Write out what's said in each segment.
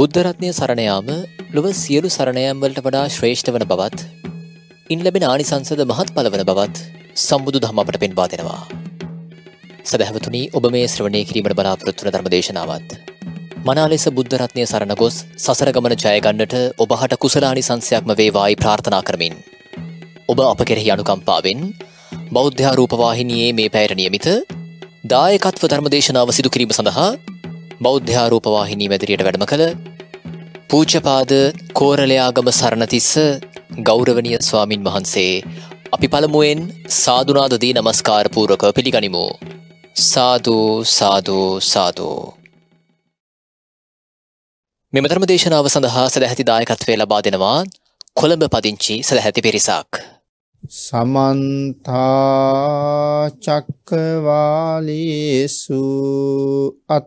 බුද්ධරත්නය සරණයාම ලොව සියලු සරණයම් වලට වඩා ශ්‍රේෂ්ඨ වන බවත් ඉන් ලැබෙන ආනිසංසද මහත් පල වන බවත් සම්බුදු දහම අපට පෙන්වා දෙෙනවා. සැබැහවතුනි ඔබ මේ ශ්‍රවණය කිරීමට බලාපොරොත්තුන ධර්ම දේශනාවත්. මනාලෙස බුද්ධරත්නය සරණ ගොස් සසර ගමන ජයගන්නට ඔබහට කුසලානි සංසයක්ම වේවායි ප්‍රාර්ථනා කරමින්. ඔබ අප කෙරෙහි අනුකම්පාවෙන් බෞද්ධාරූපවාහිනයේ මේ පැයට නියමිත දායකත්ව ධර්මදේශනාව සිදු කිරීම සඳහා බෞද්ධාරූපවාහිනී මැදිරියට වැඩම කළ පූචපාද කෝරලයාගම සරණතිස්ස ගෞරවනිය ස්වාමින් වහන්සේ අපි පළමුුවෙන් සාධනාදදී නමස්කාරපූරක පිළිගනිමු. සාධූ සාධූ සාධූ. මෙමතරම දේශනාව සඳහා සැහැති දායකත්වේ ලබා දෙෙනවා කොළඹ පදිංචි සැහැති පිරිසක්. සමන්තාචක්කවාලේසු අත්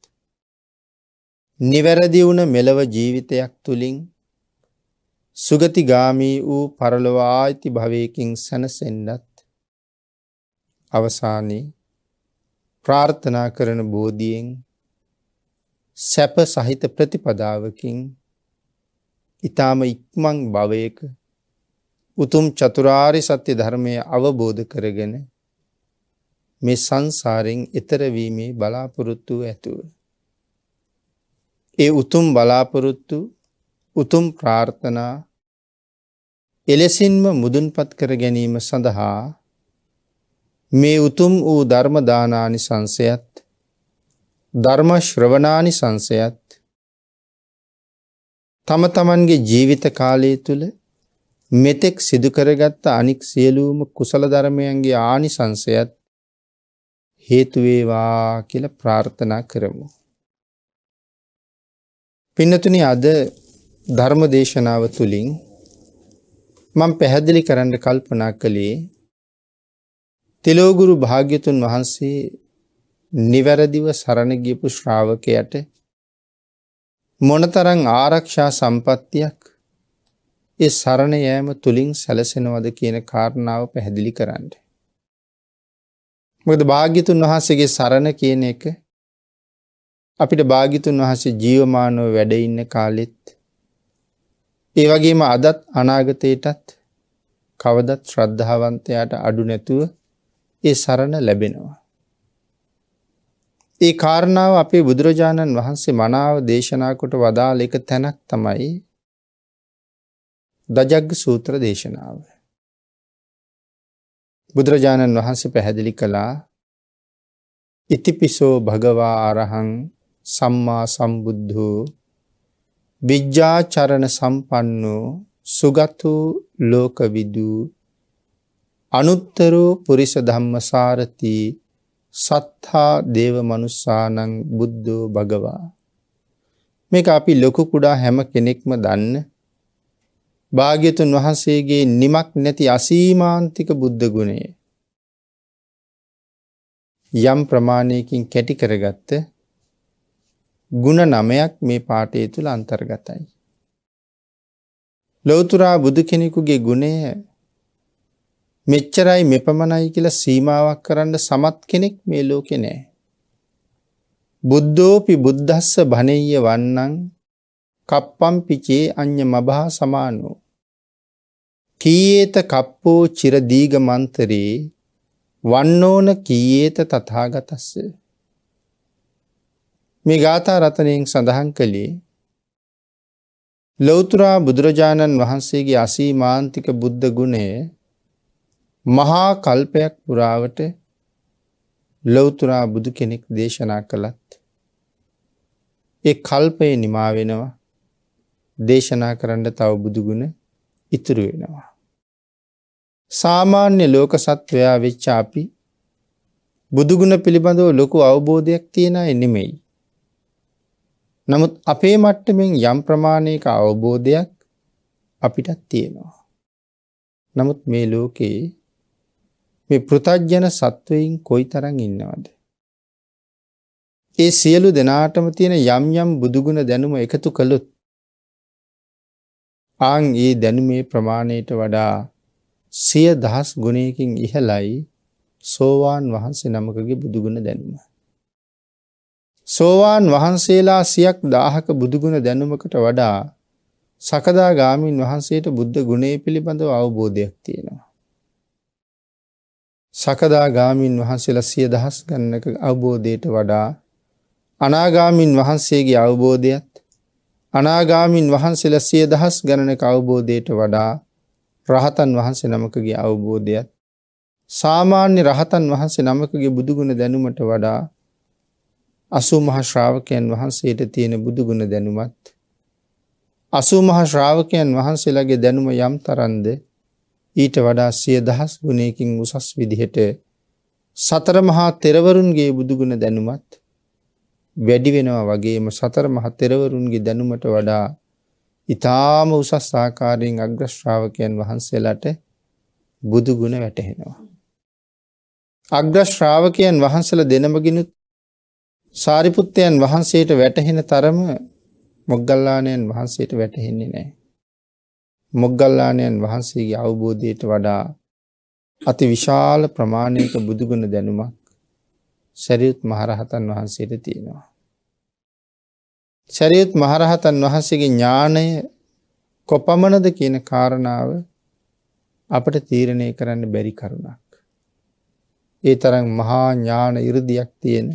නිවැරදි වුණ මෙලව ජීවිතයක් තුළින් සුගතිගාමී වූ පරලොව ආයිති භවයකින් සැනසෙන්ඩත් අවසානයේ ප්‍රාර්ථනා කරන බෝධියෙන් සැප සහිත ප්‍රතිපදාවකින් ඊටාම ඉක්මන් භවයක උතුම් චතුරාරි සත්‍ය ධර්මය අවබෝධ කරගෙන මේ සංසාරෙන් ඈතර වීමේ බලාපොරොත්තු ඇතුව ඒ උතුම් බලාපොරොත්තු උතුම් ප්‍රාර්ථනා එලෙසින්ම මුදුන්පත් කර ගැනීම සඳහා මේ උතුම් වූ ධර්මදානානි සංසයත් ධර්ම ශ්‍රවණානි සංසයත් තම තමන්ගේ ජීවිත කාලය තුළ මෙතෙක් සිදුකරගත්ත අනික් සියලූම කුසල ධර්මයන්ගේ ආනිසංසයත් හේතුවේවා කියල ප්‍රාර්ථනා කරමු. පින්නතුනි අද ධර්ම දේශනාව තුළින් මම පැහැදිලි කරන්න කල්පනා කළේ තෙලෝගුරු භාග්‍යතුන් වහන්සේ නිවැරදිව සරණ ගියපු ශ්‍රාවකයට මොනතරං ආරක්ෂා සම්පත්තියක් ඒ සරණ යෑම තුළින් සැලසෙනවද කියන කාරණාව පැහැදිලි කරන්න. මොකද භාග්‍යතුන් වහන්සේගේ සරණ කියන එක අපිට භාගිතුන් වහසේ ජීවමානව වැඩඉන්න කාලෙත් ඒ වගේම අදත් අනාගතයටත් කවදත් ශ්‍රද්ධාවන්තයාට අඩු නැතුව ඒ සරණ ලැබෙනවා. ඒ කාරණාව අපේ බුදුරජාණන් වහන්සේ මනාව දේශනා කොට වදාළ එක තැනක් තමයි දජග්ග සූත්‍ර දේශනාව. බුදුරජාණන් වහන්සේ පැහැදිලි කළා ඉතිපිසෝ භගවා අරහං සම්මා සම්බුද්ධෝ විජ්ජාචරණ සම්පන්නෝ සුගතෝ ලෝකවිදූ අනුත්තරෝ පුරිස ධම්මසාරති සත්හා දේව මනුස්සානං බුද්ධෝ භගවා මේක අපි ලොකු කුඩා හැම කෙනෙක්ම දන්න භාග්‍යතුන් වහන්සේගේ නිමක් නැති අසීමාන්තික බුද්ධ ගුණය යම් ප්‍රමාණයකින් කැටි කරගත්ත ගුණ නමයක් මේ පාටය තුළ අන්තර්ගතයි. ලොවතුරා බුදු කෙනෙකුගේ ගුණය මෙච්චරයි මෙපමණයි කියල සීමාවක් කරන්න සමත් කෙනෙක් මේ ලෝකෙ නෑ. බුද්ධෝපි බුද්ධස්ස භනය වන්නන් කප්පම් පිචේ අ්‍ය මබහා සමානෝ. කීයේත කප්පෝ චිරදීග මන්තරයේ වන්නෝන කීයේත තතාගතස්සේ. මේ ගාථා රතනයෙන් සඳහන් කළේ ලෞතුරා බුදුරජාණන් වහන්සේගේ අසීමාන්තික බුද්ධ ගුණය මහා කල්පයක් පුරාවට ලෞතුරා බුදු කෙනෙක් දේශනා කළත් ඒ කල්පය නිමා වෙනවා දේශනා කරන්න තව බුදුගුණ ඉතුරු වෙනවා. සාමාන්‍ය ලෝක සත්වයා වෙච්චාපි බුදුගුණ පිළිබඳව ලොකු අවබෝධයක් තියෙන එනෙමෙයි. නමුත් අපේ මට්ටමින් යම් ප්‍රමාණයක අවබෝධයක් අපිටත් තියෙනවා. නමුත් මේ ලෝකයේ මේ පෘතජ්ජන සත්වයින් කොයි තරන් ඉන්නවද. ඒ සියලු දෙනාටම තියෙන යම් යම් බුදුගුණ දැනුම එකතු කළොත් ආං ඒ දැනුමේ ප්‍රමාණයට වඩා සිය දහස් ගුණයකින් ඉහලයි සෝවාන් වහන්සේ නමකගේ බුදුගුණ දැනුම. සෝවාන් වහන්සේලා සියක් දාහක බුදුගුණ දැනුමකට වඩා සකදාගාමීන් වහන්සේට බුද්ධ ගුණේ පිළිබඳව අවබෝධයක් තියෙනවා. සකදාගාමීන් වහන්සේලා සිය දහස් ගන්නක අවබෝධයට වඩා අනාගාමීන් වහන්සේගේ අවබෝධයත් අනාගාමීන් වහන්සේලා සිය දහස් ගණනක අවබෝධයට වඩා රහතන් වහන්සේ නමකගේ අවබෝධයත් සාමාන්‍ය රහතන් වහන්සේ නමකගේ බුදුගුණ දැනුමට වඩා අසුමහා ශ්‍රාවකයන් වහන්සේට තියෙන බුදුගුණ දැනුමත් අසුමහා ශ්‍රාවකයන් වහන්සේලාගේ දැනුම යම් තරන්ද ඊට වඩා සිය දහස් ගුණයකින් උසස් විදිහට සතර මහා තෙරවරුන්ගේ බුදුගුණ දැනුමත් වැඩි වෙනවා වගේම සතර මහා තෙරවරුන්ගේ දැනුමට වඩා ඊ타ම උසස් ආකාරයෙන් අග්‍ර ශ්‍රාවකයන් වහන්සේලාට බුදුගුණ වැටහෙනවා අග්‍ර ශ්‍රාවකයන් වහන්සලා දෙනමගිනුත් සාරිපුත්තයන් වහන්සේට වැටහෙන තරම මොග්ගල්ලානයන් වහන්සේට වැටහෙන්නේ නෑ. මොග්ගල්ලානයන් වහන්සේගේ අවබෝධයට වඩා අති විශාල ප්‍රමාණයක බුදුගුණ දැනුමක් සැරියුත් මහරහතන් වහන්සේට තියෙනවා. සැරියුත් මහරහතන් වහන්සේගේ ඥානය කොපමණද කියන කාරණාව අපට තීරණය කරන්න බැරි කරුණක්. ඒ තරම් මහා ඥාන ඉරදියක් තියෙන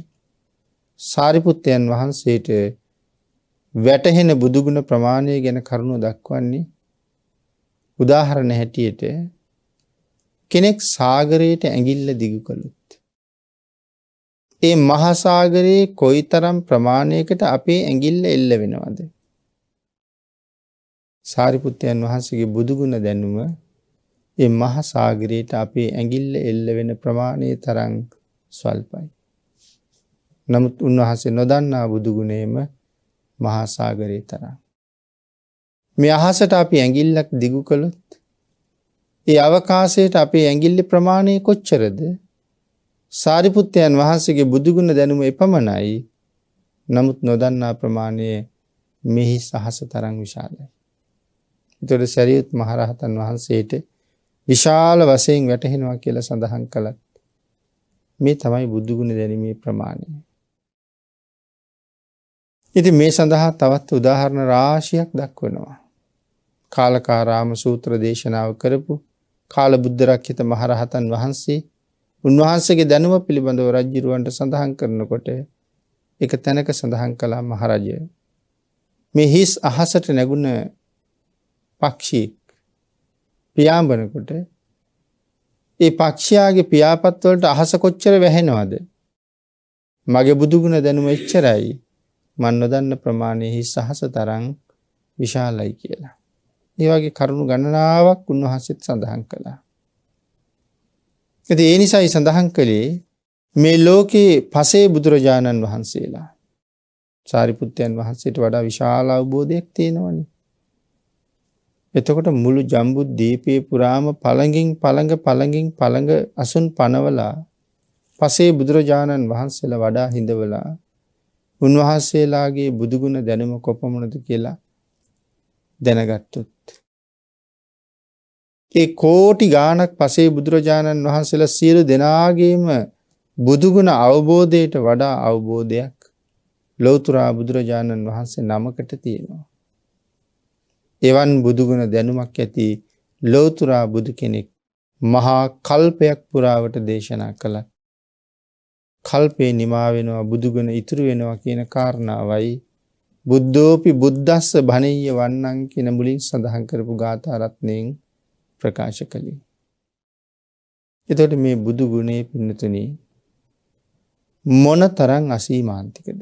සාරිපුත්තයන් වහන්සේට වැටහෙන බුදුගුණ ප්‍රමාණය ගැන කරුණු දක්වන්නේ උදාහරණ හැටියට කෙනෙක් සාගරයට ඇඟිල්ල දිගු කළුත්. ඒ මහසාගරයේ කොයි තරම් ප්‍රමාණයකට අපේ ඇඟිල්ල එල්ල වෙනවද. සාරිපුත්තයන් වහන්සගේ බුදුගුණ දැනුම ඒ මහසාගරයට අපේ ඇඟිල්ල එල්ල වෙන ප්‍රමාණය තරං ස්වල්පයි. නමුත් උන්වහසේ නොදන්නා බුදුගුණේම මහාසාගරය තරම්. මේ අහසට අපි ඇඟිල්ලක් දිගු කළොත් ඒ අවකාසයට අපේ ඇඟිල්ලි ප්‍රමාණය කොච්චරද සාරිපුත්තයන් වහන්සේගේ බුදුගුණ දැනුම එපමණයි නමුත් නොදන්නා ප්‍රමාණය මෙහි සහස තරං විශාලයි. එතොට සැරියුත් මහරහතන් වහන්සේට විශාල වසයෙන් වැටහෙනවා කියලා සඳහන් කළත් මේ තමයි බුදුගුණ දැනීමේ ප්‍රමාණය. ඉති මේ සඳහා තවත් උදාහරණ රාශියක් දක්වනවා. කාලකාරාම සූත්‍ර දේශනාව කරපු කාල බුද්ධරක්ෂිත මහරහතන් වහන්සේ උන්වහන්සගේ දැනුව පිළිබඳව රජ්ජිරුවන්ට සඳහන් කරනකොට එක තැනක සඳහන් කලා මහරජය. මේ හිස් අහසට නැගුණ පක්ෂීක් පියාම්බනකොට ඒ පක්ෂයාගේ පියාපත්වලට අහස කොච්චර වැහෙනවාද. මගේ බුදුගුණ දැනුම එච්චරයි මන් නොදන්න ප්‍රමාණය හිස් සහස තරං විශාලයි කියලා. ඒවගේ කරුණු ගණනාවක් උන්වහන්සෙත් සඳහන් කළා. ඇති ඒ නිසයි සඳහන් කළේ මේ ලෝකයේ පසේ බුදුරජාණන් වහන්සේලා. සාරිපුත්තයන් වහන්සේට වඩා විශාල අවබෝධයක් තියෙනවනි. එතකොට මුළු ජම්බුද් දීපය පුරාම පළඟින් පළඟ පළඟින් පළඟ අසුන් පනවලා පසේ බුදුරජාණන් වහන්සේල වඩා හිඳවලා උන්වහන්සේලාගේ බුදුගුණ දැනුම කොපමනද කියලා දැනගත්තුත්. ඒ කෝටි ගානක් පසේ බුදුරජාණන් වහන්සේලා සියලු දෙනාගේම බුදුගුණ අවබෝධයට වඩා අවබෝධයක් ලෝතුරා බුදුරජාණන් වහන්සේ නමකට තියෙනවා. එවන් බුදුගුණ දැනුමක් ඇති ලෝතුරා බුදු කෙනෙක් මහා කල්පයක් පුරාවට දේශනා කළත් කල්පේ නිමා වෙනවා බුදුගුණ ඉතුරු වෙනවා කියන කාරණාවයි බුද්ධෝපි බුද්දස්ස භනෙය වන්නන් කියන මුලින් සඳහන් කරපු ගාථරත්නයෙන් ප්‍රකාශ කළේ. එතොට මේ බුදුගුණේ පින්නතුන මොන තරං අසීමමාන්තිකද.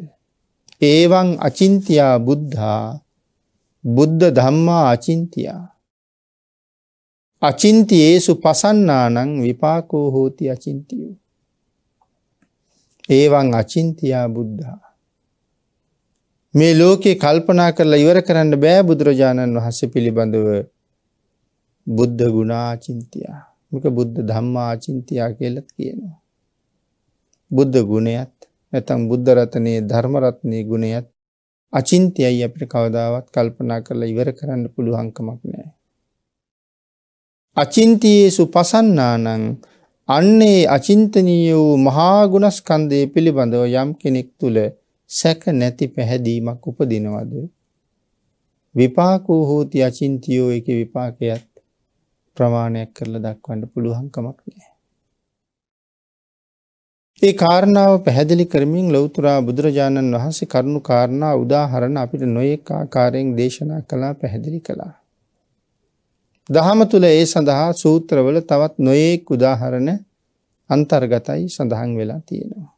ඒවන් අචින්තියා බුද්ධා බුද්ධ ධම්මා අචින්තියා. අචින්තියේසු පසන්නානං විපාකෝ හෝති අචින්තියෝ. ඒවන් අචින්තියා බුද්ධා. මේ ලෝකයේ කල්පනා කරලා ඉවර කරන්න බෑ බුදුරජාණන් වහස්ස පිළිබඳව බුද්ධ ගුණාචින්තියා මික බුද්ධ ධම්මාචින්තියා කියලත් කියනවා. බුද්ධ ගුණයත් නැතම් බුද්ධරතනයේ ධර්මරත්නය ගුණයත් අචින්තියයි අපට කවදාවත් කල්පනා කරලා ඉවර කරන්න පුළුවන්කමක් නෑ. අචින්තියේ සු පසන්නානං අන්නේ අචින්තනීය වූ මහා ගුණස්කන්ධය පිළිබඳව යම් කෙනෙක් තුල සැක නැති පැහැදීමක් උපදිනවද විපාකෝ හෝති අචින්තියෝ එක විපාකයක් ප්‍රමාණයක් කරලා දක්වන්න පුළුවන්කමක් නෑ. ඒ කාරණාව පැහැදිලි කරමින් ලෞතුරා බුදුරජාණන් වහන්සේ කරුණු කාරණා උදාහරණ අපිට නොයෙක් ආකාරයෙන් දේශනා කළා පැහැදිලි කළා. දහම තුළ ඒ සඳහා සූත්‍රවල තවත් නොයෙක් උදාහරණ අන්තර්ගතයි සඳහන් වෙලා තියෙනවා.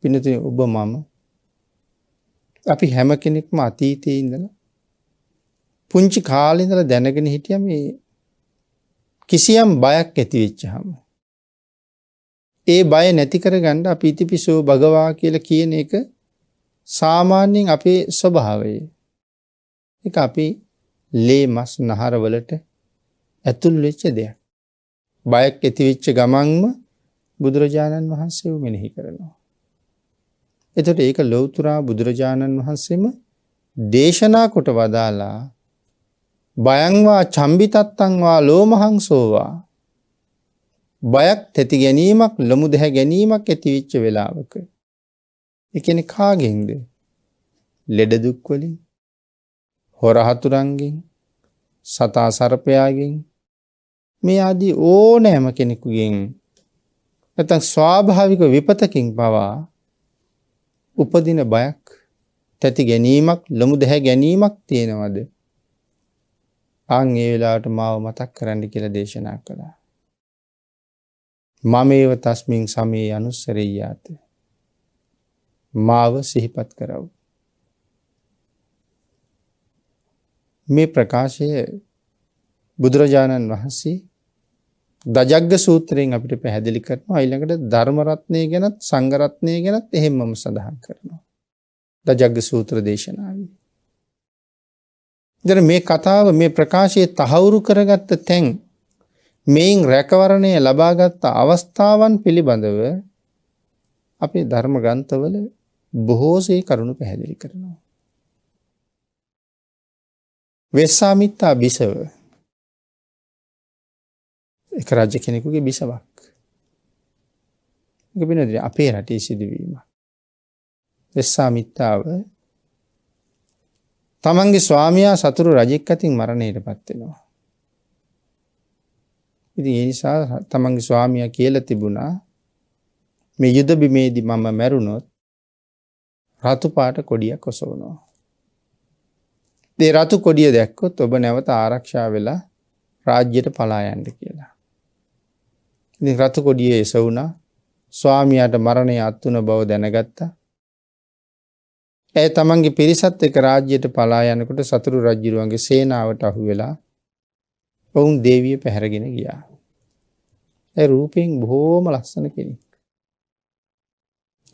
පිනති ඔබ මම අපි හැම කෙනෙක්ම අතීතය ඉඳල පුංචි කාලිඳල දැනගෙන හිටිය මේ කිසියම් බයක් ඇතිවෙච්ච හම. ඒ බය නැතිකර ගණ්ඩ අපි ඉතිපිසෝ භගවා කියල කියන එක සාමාන්‍යයෙන් අපේ ස්වභාවයේ එක අපි ලේ මස් නහරවලට ඇතුල් වෙච්ච දෙයක්. බයක් ඇතිවෙච්ච ගමන්ම බුදුරජාණන් වහන්සේව මෙනෙහි කරනවා. එතට ඒක ලොවතුරා බුදුරජාණන් වහන්සේම දේශනා කොට වදාලා බයංවා චම්බිතත්තංවා ලෝමහංසෝවා බයක් තැති ගැනීමක් ලොමු දැහැ ගැනීමක් ඇතිවිච්ච වෙලාවක. එකන කාගෙන්ද ලෙඩදුක්වලින් හොරහතුරන්ගෙන් සතා සරපයාගෙන් මේ අදී ඕනෑම කෙනෙකුගෙන් ඇතන් ස්වාභාවික විපතකින් පවා උපදින බයක් තැති ගැනීමක් ලොමු දැහැ ගැනීමක් තියෙනවද අං ඒ වෙලාට මාව මතක් කරන්න කියල දේශනා කළා. මම ඒව තස්මින් සමයේ අනුස්සරෙයාත. මාව සිහිපත් කරව්. මේ ප්‍රකාශය බුදුරජාණන් වහන්සේ දජග්ග සූත්‍රයෙන් අපිට පැහැදිලි කරනවා අයිළඟට ධර්මරත්නය ගැනත් සංගරත්නය ගැනත් එහෙමම සඳහන් කරනවා. දජග්ග සූත්‍ර දේශනාව. දර මේ කතාව මේ ප්‍රකාශයේ තහවුරු කරගත්ත තැන් මෙයින් රැකවරණය ලබාගත්ත අවස්ථාවන් පිළිබඳව අපේ ධර්ම ගන්තවල බොහෝසේ කරුණු පැහැදිලි කරනවා. වෙස්සාමිත්තා බිසව එක රජ කෙනෙකුගේ බිසවක් පිනද අපේ රටේ සිදුවීම වෙස්සාමිත්තාව තමන්ගේ ස්වාමයා සතුරු රජෙක් අතින් මරණයට පත්වෙනවා ඉති ඒනිසා තමන්ගේ ස්වාමිය කියල තිබුණා මේ යුදබිමේදි මම මැරුණොත් රතුපාට කොඩියක් කොසවනවා දේ රතු කොඩිය දැක්කොත් ඔබ නැවත ආරක්ෂා වෙලා රාජ්‍යයට පලායන්ඩ කියලා. ඉති රතු කොඩිය එසවුනා ස්වාමියයට මරණය අත්වන බව දැනගත්තා. ඇය තමන්ගේ පිරිසත් එක රාජ්‍යයට පලායනකොට සතුරු රජ්ජිරුවන්ගේ සේනාවට අහු වෙලා ඔවුන් දේවිය පැහැරගෙන ගියා. ඇ රූපයෙන් බොහෝම ලස්සන කෙනෙක්.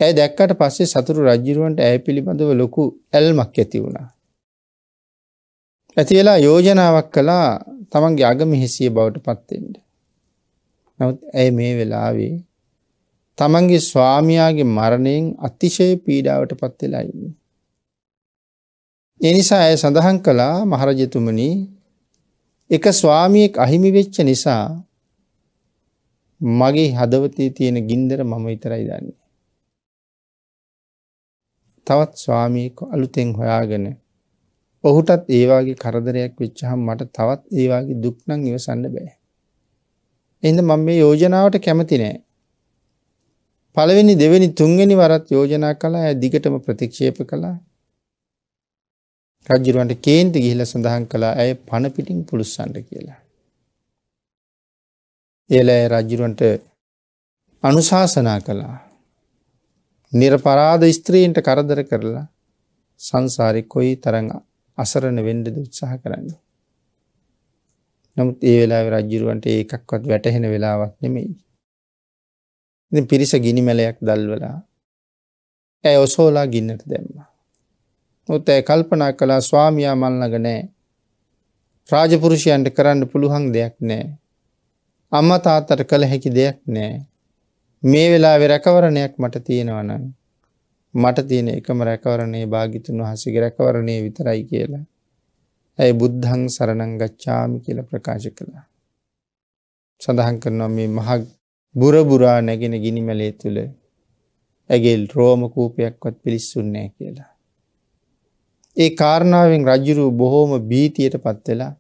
ඇ දැක්කට පස්සේ සතුරු රජ්ජිරුවන්ට ඇය පිළිබඳව ලොකු ඇල්මක් ඇති වුණා. ඇතිවෙලා යෝජනාවක් කලා තමන්ගේ අග මිහිසිය බවට පත්තෙන්ට. නවත් ඇය මේ වෙලාවේ තමන්ගේ ස්වාමයාගේ මරණයෙන් අතිශය පීඩාවට පත්වෙලා ඉන්න. එනිසා ඇය සඳහන් කළා මහරජතුමනි එක ස්වාමියෙක් අහිමිවෙච්ච නිසා මගේ හදවතේ තියෙන ගින්දර මම විතරයි දන්නේ. තවත් ස්වාමියෙක් අලුතෙන් හොයාගෙන ඔහුටත් ඒ වගේ කරදරයක් වෙච්චහම මට තවත් ඒ වගේ දුක් නම් ඉවසන්න බෑ. එහෙනම් මම මේ යෝජනාවට කැමති නෑ. පළවෙනි දෙවෙනි තුන්වෙනි වරත් යෝජනා කළා ඇය දිගටම ප්‍රතික්ෂේප කළා රජුරවන්ට කේන්ති ගිහිලා සඳහන් කළා ඇය පණ පිටින් පුළුස්සන්ට කියලා. එලෑ රජුරවන්ට අනුශාසනා කළා. නිර්පරාධ ස්ත්‍රීන්ට කරදර කරලා සංසාරේ කොයි තරම් අසරණ වෙන්ඩ උත්සාහ කරන්න. නමුත් ඒ වෙලා රජ්ජුරුවන්ට ඒකක්වත් වැටහෙන වෙලාවක් නෙමෙයි. පිරිස ගිනිමැලයක් දල්වලා ඇ ඔසෝලා ගින්නට දැම්ම. ඔොත් ඇ කල්පනා කලා ස්වාමයා මල්ලග නෑ රාජපුරුෂයන්ට කරන්න පුළුහන් දෙයක් නෑ. අම්ම තාත්තට කළ හැකි දෙයක් නෑ. මේ වෙලා වෙරකවරණයක් මට තියෙනවනම්. මට තියෙන එකම රැකවරණයේ භාගිතුන් වහසගේ රැකවරණය විතරයි කියලා. ඇයි බුද්ධං සරණං ගච්ඡාමි කියල ප්‍රකාශ කළා. සඳහන් කරනවා මේ මහ බුරබුරා නැගෙන ගිනිමැලේ තුළ ඇගෙල් රෝම කූපයක්වත් පිළිස්සුන්නේ කියලා. ඒ කාරණාවෙන් රජුරු බොහෝම බීතියට පත්වෙලා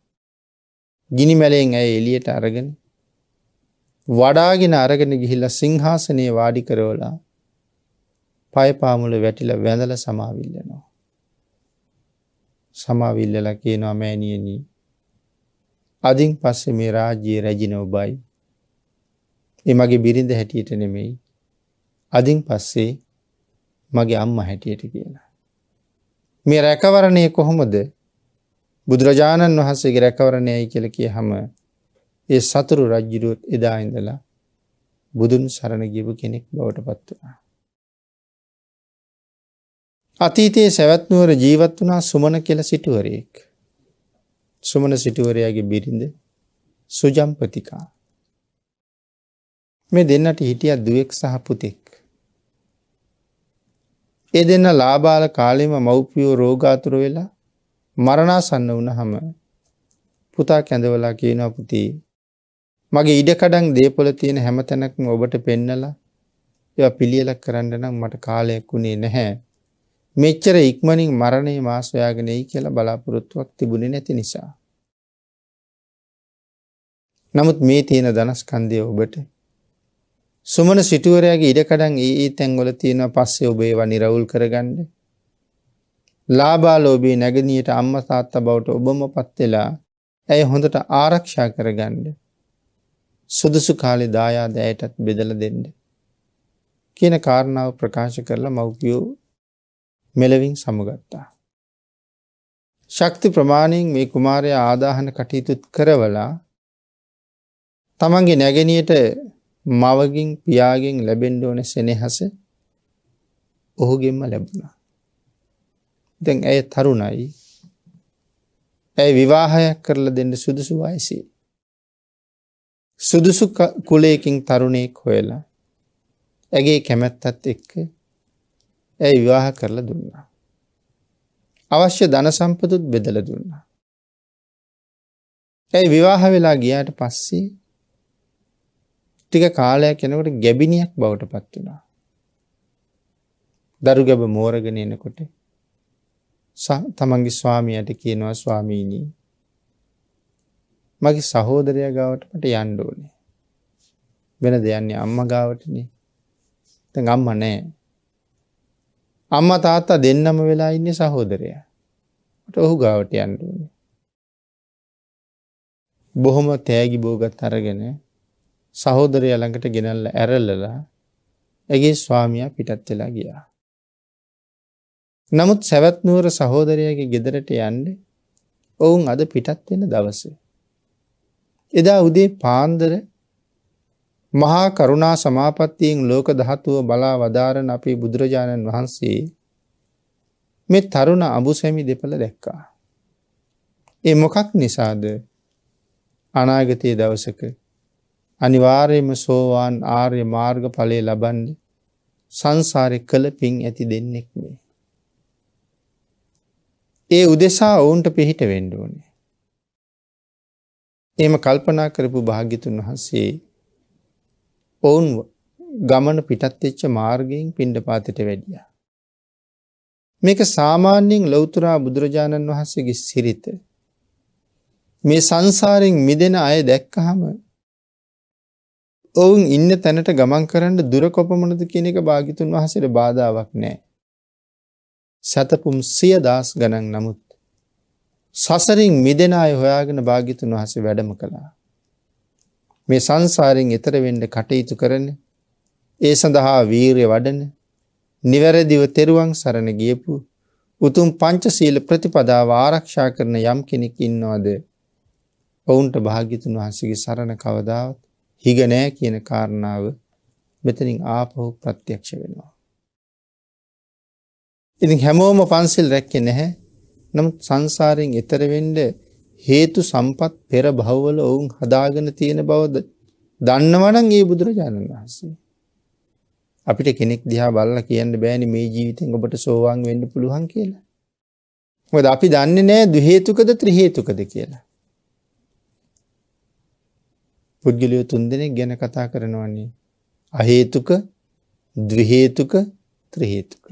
ගිනිමැලෙන් ඇය එලියට අරගෙන වඩාගෙන අරගෙන ගිහිල්ල සිංහාසනය වාඩි කරවලා පයපාමුල වැටිල වැඳල සමාවිල්ලනවා. සමාවිල්ලල කියනවා මෑනියනී. අදින් පස්සෙ මේ රාජයේ රැජින ඔබයි. එමගේ බිරිඳ හැටියට නෙමෙයි. අදින් පස්සේ මගේ අම්ම හැටියට කියලා. මේ රැකවරණය කොහොමද බුදුරජාණන් වහන්සේගේ රැකවරණයයි කියල කිය හම ඒ සතුරු රජ්ජිරුවත් එදා ඉඳලා බුදුන් සරණ ගිබු කෙනෙක් බවට පත්වනා. අතීතයේ සැවැත්නුවර ජීවත් වනා සුමන කෙල සිටුවරයෙක්. සුමන සිටුවරයාගේ බිරිඳ සුජම්පතිකා. මේ දෙන්නට හිටිය දුවෙක් සහ පුතෙක්. ඒ දෙන්න ලාබාල කාලෙම මව්පියෝ රෝගාතුර වෙලා මරණාසන්න වනහම පුතා කැඳවලා කියනවා පුතේ මගේ ඉඩකඩන් දේපොල තියෙන හැම තැනක් ඔබට පෙන්නලා එය පිළියලක් කරන්න නම් මට කාලයක් වුණේ නැහැ මෙච්චර ඉක්මනින් මරණය මා සොයාගෙනයි කියලා බලාපොරොත්තුවක් තිබුණේ නැති නිසා. නමුත් මේ තියෙන දනස්කන්දය ඔබට සුමන සිටුවරයාගේ ඉඩකඩන් ඒ තැන්ගොල තියෙන පස්සේ ඔබේවා නිරවුල් කරගන්න. ලාබාලෝබේ නැගනියට අම්ම තාත්ත බවට ඔබම පත්වෙලා ඇය හොඳට ආරක්ෂා කරගන්න. සුදුසු කාලෙ දායාද ඇයටත් බෙදල දෙන්න. කියන කාරණාව ප්‍රකාශ කරලා මව්පියෝ මෙලවින් සමුගත්තා. ශක්ති ප්‍රමාණයෙන් මේ කුමාරය ආදාහන කටයුතුත් කරවලා තමන්ගේ නැගෙනයට මවගින් පියාගෙන් ලැබෙන්ඩ ඕන සෙනෙහස ඔහුගෙන්ම ලැබුණා. දැන් ඇය තරුණයි ඇය විවාහයක් කරල දෙන්න සුදුසු වයිසි. සුදුසු කුලයකින් තරුණයෙක් හොයලා ඇගේ කැමැත්තත් එක්ක ඇය විවාහ කරලා දුන්නා. අවශ්‍ය ධන සම්පතුත් බෙදල දුන්නා. ඇයි විවාහ වෙලා ගියාට පස්සේ ටික කාලයක් එනකොට ගැබිණියක් බවට පත් වුණා. දරු ගැබ මෝරගෙන එනකොට තමන්ගේ ස්වාමියයට කියනවා ස්වාමීණී මගේ සහෝදරය ගාවට මට යන්්ඩෝනේ. වෙන දෙයන්නේ අම්ම ගාවටනේ තැ ගම්ම නෑ අම්මා තාත්තා දෙන්නම වෙලා ඉන්න සහෝදරයා. ට ඔහු ගාවට යන්ඩුවන. බොහොම තෑගි බෝගත් අරගෙන සහෝදරය ළඟට ගෙනල්ල ඇරල්ලලා ඇගේ ස්වාමිය පිටත් වෙලා ගියා. නමුත් සැවත්නුවර සහෝදරයගේ ගෙදරට යන්ඩ ඔවුන් අද පිටත් වෙන දවස. එදා උදේ පාන්දර මහා කරුණා සමාපත්තියෙන් ලෝක දහතුව බලා වදාරන අපේ බුදුරජාණන් වහන්සේ මේ තරුණ අඹුසැමි දෙපළ දැක්කා. ඒ මොකක් නිසාද අනාගතය දවසක අනිවාර්යම සෝවාන් ආර්ය මාර්ග ඵලය ලබන්ඩ සංසාරය කළ පින් ඇති දෙන්නෙක් මේ. ඒ උදෙසා ඔවුන්ට පිහිට වෙන්ඩුවනේ. එම කල්පනා කරපු භාගිතුන් වහන්සේ ඔවුන් ගමන පිටත් එච්ච මාර්ගයෙන් පිණ්ඩ පාතට වැඩිය. මේක සාමාන්‍යයෙන් ලොවතුරා බුදුරජාණන් වහන්සේගේ සිරිත. මේ සංසාරෙන් මිදෙන අය දැක්කහම ඔවුන් ඉන්න තැනට ගමන් කරන්න දුරකොපමනද කියන එක භාගිතුන් වහසට බාධාවක් නෑ. සැතපුම් සිය දස් ගණන් නමුත්. සසරින් මිදෙන අය හොයාගෙන භාගිතුන් වහසේ වැඩම කළා. මේ සංසාරයෙන් එතර වෙන්න කටයුතු කරන ඒ සඳහා වීරය වඩන නිවැරදිව තෙරුවන් සරණ ගියපු උතුම් පංචසීල ප්‍රතිපදාව ආරක්ෂා කරන යම් කෙනෙක් ඉන්නවාද ඔවුන්ට භාග්‍යතුන් වහන්සේගේ සරණ කවදාවත් හිග නෑ කියන කාරණාව මෙතනින් ආපහු ප්‍රත්‍යක්ෂ වෙනවා. ඉතින් හැමෝම පන්සිල් රැක්කේ නැහැ. නමුත් සංසාරයෙන් එතර වෙන්න හේතු සම්පත් පෙර භව්වල ඔවුන් හදාගෙන තියෙන බවද දන්නවනම් ඒ බුදුරජාණන් වහන්සේ. අපිට කෙනෙක් දිහා බල්ල කියන්න බෑනි මේ ජීවිතෙන් ඔබට සෝවාන් වෙන්න පුළුවන් කියලා. මොකද අපි දන්නේ නෑ දුහේතුකද ත්‍රිහේතුකද කියලා. පුද්ගලයෝ තුන්දෙනෙක් ගැන කතා කරනවන්නේ අහේතුක ද්විහේතුක ත්‍රිහේතුක.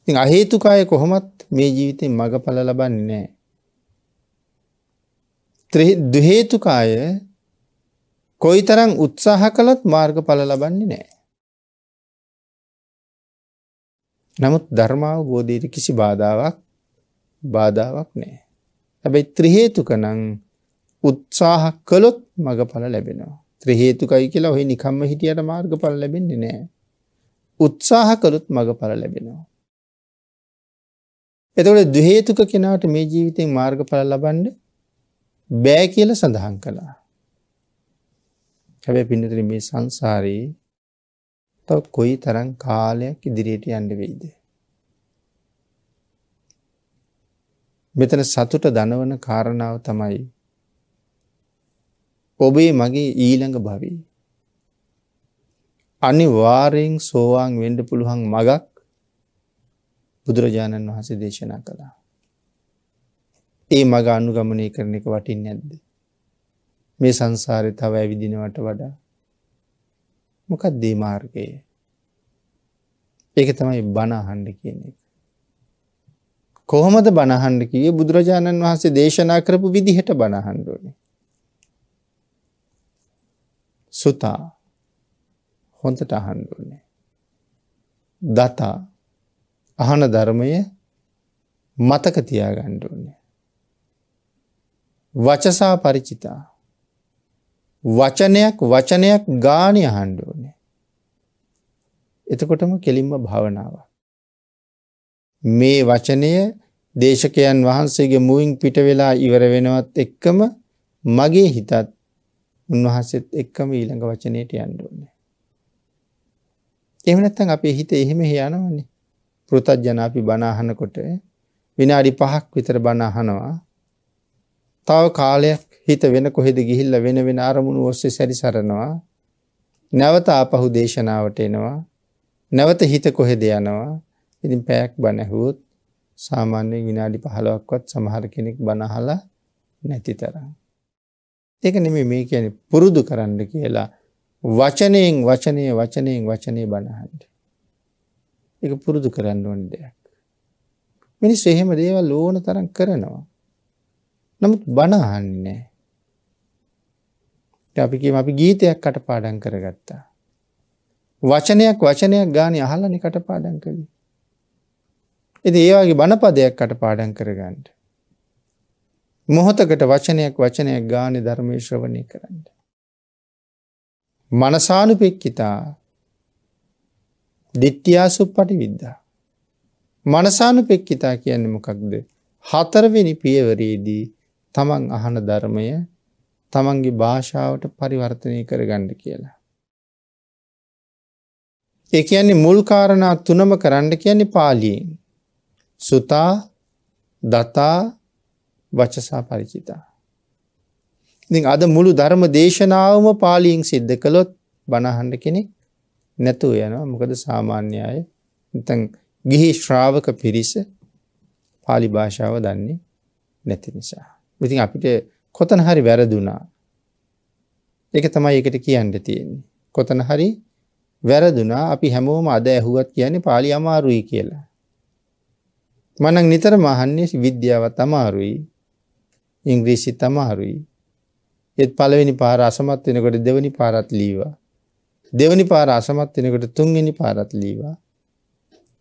ඉතින් අහේතුකාය කොහොමත් මේ ජීවිතෙන් මඟඵල ලබන්නේ නෑ. දුහේතුකාය කොයි තරං උත්සාහ කළත් මාර්ග පල ලබන්නේ නෑ. නමුත් ධර්මාව බෝධීට කිසි බාධාවක් බාධාවක් නෑ. ඇැබැයි ත්‍රහේතුක නං උත්සාහ කළොත් මඟ පල ලැබෙනවා. ත්‍රහේතුකයි කියලා ඔහි නිකම්ම හිටියට මාර්ග පල ලැබෙන්නේ නෑ. උත්සාහ කළුත් මඟ පල ලැබෙනවා. එතකට දුහේතුක කෙනාට මේ ජීවිතෙන් මාර්ග පල ලබන්ඩ බෑ කියල සඳහන් කළා. හැබැ පින්නතර මේ සංසාරයේ තව කොයි තරන් කාලයක් ඉදිරියට යන්න වෙයිද. මෙතන සතුට දනවන කාරණාව තමයි ඔබේ මගේ ඊළඟ භවී. අනි වාරයෙන් සෝවාන් වෙන්ඩ පුළුවන් මගක් බුදුරජාණන් වහසේ දේශනා කළා. ඒ මග අනුගමනය කරන එක වටින් නැද්ද. මේ සංසාරය තව ඇවිදිනවට වඩා. මොකත් දේමාර්ගය. ඒක තමයි බණහන්ඩ කියන එක. කොහොමද බණහන්ඩ කිය බුදුරජාණන් වහන්සේ දේශනා කරපු විදිහට බණහන්ඩුවනේ. සුතා හොඳට අහන්ඩුවනේ. දතා අහන ධර්මය මතක තියා ගණ්ඩුවනේ. වචසා පරිචිතා. වචනයක් වචනයක් ගානය හණ්ඩෝනේ. එතකොටම කෙලින්ම භාවනාව. මේ වචනය දේශකයන් වහන්සේගේ මුවින් පිට වෙලා ඉවර වෙනවත් එක්කම මගේ හිතත් උන්වහන්සෙත් එක්කම ඊළඟ වචනයට යන්ඩුවන්නේ. එමනැත්තන් අපේ හිත එහෙම යනවන්නේ පෘතජ්ජන අපි බනාහනකොට විනාඩි පහක් විතර බනාහනවා තව කාලයක් හිත වෙන කොහෙද ගිහිල්ල වෙන වෙන අරමුණු ඔස්සේ සැරිසරනවා නැවත ආපහු දේශනාවට එනවා නැවත හිත කොහෙද යනවා ඉතින් පැයක් බණැහුවොත් සාමාන්‍යයෙන් විනාඩි පහලවක්වත් සමහර කෙනෙක් බනහලා නැති තරම්. ඒක නෙමේ මේ කියන පුරුදු කරන්න කියලා වචනයෙන් වචනය වචනයෙන් වචනය බණහන්ට. එක පුරුදු කරන්න ඕන දෙයක්. මිනිස් එහෙම දේවල් ලෝන තරම් කරනවා. නමුත් බණ අහන්නේ නැහැ. අපි කියමු අපි ගීතයක් කටපාඩම් කරගත්තා. වචනයක් වචනයක් ගානේ අහලානේ කටපාඩම් කළේ. ඉතින් ඒ වගේ බණපදයක් කටපාඩම් කරගන්න. මොහොතකට වචනයක් වචනයක් ගානේ ධර්මයේ ශ්‍රවණය කරන්න. මනසානුපෙක්කිතා දිට්ඨියාසුප්පටි විද්ධා. මනසානුපෙක්කිතා කියන්නේ මොකක්ද? හතරවෙනි පියවරේදී තමන් අහන ධර්මය තමන්ගේ භාෂාවට පරිවර්තනය කරගණ්ඩ කියලා. ඒ කියන්නේ මුල්කාරණා තුනම කරන්න කියන්නේ පාලියෙන්. සුතා දතා වචසා පරිචිතා. ඉතින් අද මුළු ධර්ම දේශනාවම පාලියෙන් සිද්ධ කළොත් බණහන්ඩ කෙනෙක් නැතුව යනවා මොකද සාමාන්‍ය අය තන් ගිහි ශ්‍රාවක පිරිස පාලි භාෂාව දන්නේ නැති නිසා. ඉතින් අපිට කොතන හරි වැරදුනා. ඒක තමයි එකට කියන්න තියෙන්නේ. කොතන හරි වැරදුනා අපි හැමෝම අද ඇහුවත් කියන්නේ පාලි අමාරුයි කියලා. මනං නිතර මහන්නේ විද්‍යාවත් අමාරුයි. ඉංග්‍රීසි තමාරුයි. ඒත් පළවෙනි පාර අසමත් වෙනකොට දෙවනි පාරත් ලීවා. දෙවනි පාර අසමත් වෙනකොට තුන්වෙනි පාරත් ලීවා.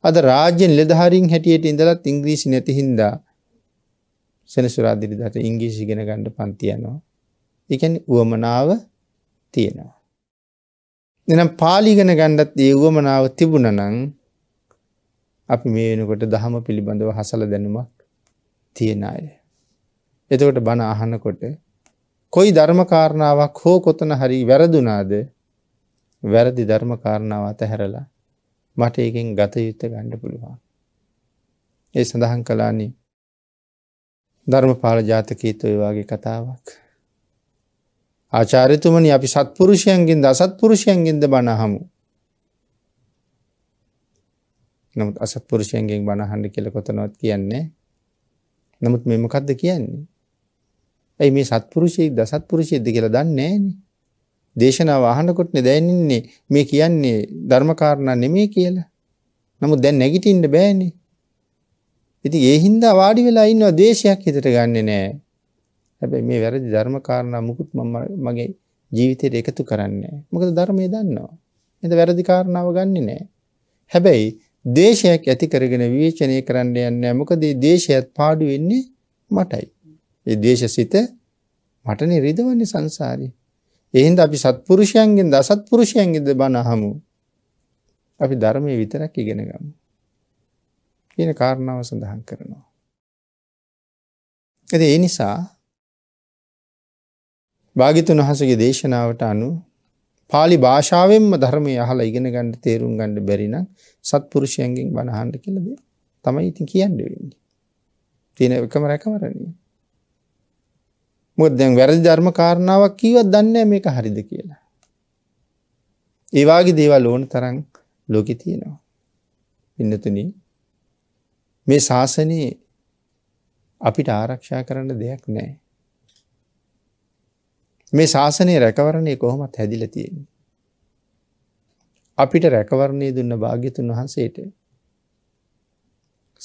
අද රාජ්‍යෙන් ලෙදහරින් හැටියට ඉඳලත් ඉංග්‍රීසි නැති හින්දා සෙනසුරාදිරිදට ඉංග්‍රීසි ගෙන ගණ්ඩ පන්තියනවා. එකැන වුවමනාව තියෙනවා. දෙනම් පාලිගෙන ගණ්ඩත් ඒ වුවමනාව තිබුණනං අපි මේ වෙනකොට දහම පිළිබඳව හසල දැනුමක් තියෙන අය. එතකොට බණ අහනකොට කොයි ධර්මකාරණාවක් හෝ කොතන හරි වැරදුනාද වැරදි ධර්මකාරණාව අතහැරලා මට එකෙන් ගතයුත්ත ගණ්ඩ පුළුවන්. ඒ සඳහන් කලානී ධර්මපාල ජාතකීතය වගේ කතාවක්. ආචාරිතුමනි අපි සත්පුරුෂයන්ගෙන් දසත්පුරුෂයන්ගෙන්ද බණහමු. නමුත් අසත්පුරුෂයන්ගෙන් බණහන්ඩ කියල කොතනොත් කියන්නේ. නමුත් මෙමකක්ද කියන්නේ. ඇයි මේ සත්පුරුෂයේ දසත්පුරුෂයද කියලා දන්නේ දේශනාව අහනකොට දැනන්නේ මේ කියන්නේ ධර්මකාරණ නෙමේ කියලා. නමුත් දැන් නැගිටින්ට බෑනේ ඉතින් ඒ හින්දා වාඩි වෙලා ඉන්නවා දේශයක් හිතට ගන්නෙ නෑ. හැබැයි මේ වැරදි ධර්ම කාරණා මුකුත් මම මගේ ජීවිතයට එකතු කරන්නේ නෑ. මොකද ධර්මය දන්නවා. එතන වැරදි කාරණාව ගන්නෙ නෑ. හැබැයි දේශයක් ඇති කරගෙන විවේචනය කරන්න යන්නේ නෑ. මොකද මේ දේශයත් පාඩු වෙන්නේ මටයි. ඒ දේශසිත මටනේ රිදවන්නේ සංසාරේ. ඒ හින්දා අපි සත්පුරුෂයන්ගෙන් දසත්පුරුෂයන්ගෙන්ද බණ අහමු. අපි ධර්මයේ විතරක් ඉගෙන ගමු. කියන කාරණාව සඳහන් කරනවා. ඇති ඒ නිසා භාගිතුන් වහසගේ දේශනාවට අනු පාලි භාෂාවෙන්ම ධර්මය අහලා ඉගෙන ගණඩ තේරුම් ගණඩ බැරින සත්පුරුෂයන්ගෙන් බණහන්ඩ කලද තමයි ඉතින් කියන්න වෙන්න. තියෙන එකම රැකවරණී. මුදදැන් වැරදි ධර්ම කාරණාවක් කීවත් දන්න මේක හරිද කියලා. ඒවාගේ දේවල් ඕන තරන් ලොකි තියෙනවා. ඉන්නතුනී මේ ශාසනයේ අපිට ආරක්ෂා කරන්න දෙයක් නෑ. මේ ශාසනය රැකවරණය කොහොමත් හැදිල තියෙන. අපිට රැකවරණය දුන්න භාග්‍යතුන් වහන්සේට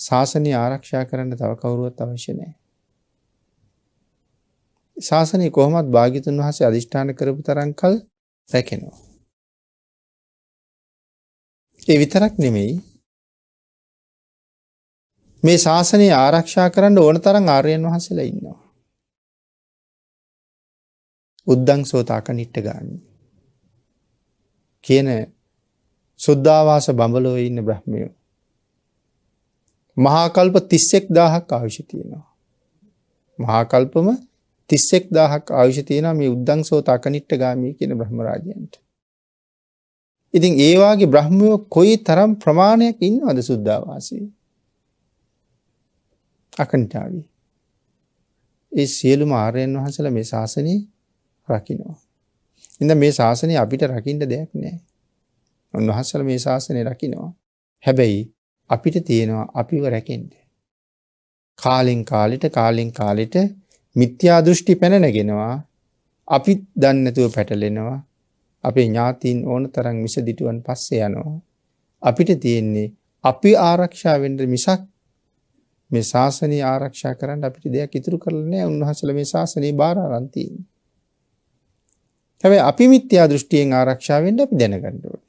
ශාසනය ආරක්ෂා කරන්න තව කවුරුවත් අවශ්‍ය නෑ. ශාසනය කොහොමත් භාගිතුන් වහසේ අධිෂ්ඨාන කරපු තරන් කල් රැකෙනවා. ඒ විතරක් නෙමෙයි මේ ශාසනය ආරක්ෂා කරන්න ඕන තරන් ආර්යන් වහසලා ඉන්නවා. උද්දං සෝතාක නිට්ට ගාන්න. කියන සුද්ධවාස බඹලෝ ඉන්න බ්‍රහ්මියෝ. මහාකල්ප තිස්සෙක් දාහක් ආවිශ තියෙනවා. මහාකල්පම තිස්සෙක් දාහක් ආවිශ තියෙන මේ උද්දං සෝතා කනිට්ට ගාමී කියන බ්‍රහ්මරාජයන්ට. ඉතින් ඒවාගේ බ්‍රහ්මයෝ කොයි තරම් ප්‍රමාණයක් ඉන්නවද සුද්ධවාසී. අකනිටාවී. ඒ සියලුම ආරයන් වහසල මේ ශාසනය රකිනවා. ඉඳ මේ ශාසනය අපිට රකිින්ට දෙයක් නෑ. උන්වහස්සල මේ ශාසනය රකිනවා. හැබැයි අපිට තියෙනවා අපිව රැකෙන්ට. කාලෙන් කාලෙට කාලෙන් කාලෙට මිත්‍යා දෘෂ්ටි පැනනගෙනවා අපි දන්නතුව පැටලෙනවා අපේ ඥාතිීන් ඕන තරන් මිස දිටුවන් පස්සේ යනවා. අපිට තියෙන්නේ අපි ආරක්ෂාවෙන්ට මිසක් මේ ශාසනය ආරක්ෂා කරන්න අපිට දෙයක් ඉතුරු කරලා නැහැ. උන්වහන්සේලා මේ ශාසනය බාර අරන් තියෙන්නේ. හැබැයි අපි මිත්‍යා දෘෂ්ටියෙන් ආරක්ෂා වෙන්න අපි දැනගන්න ඕනේ.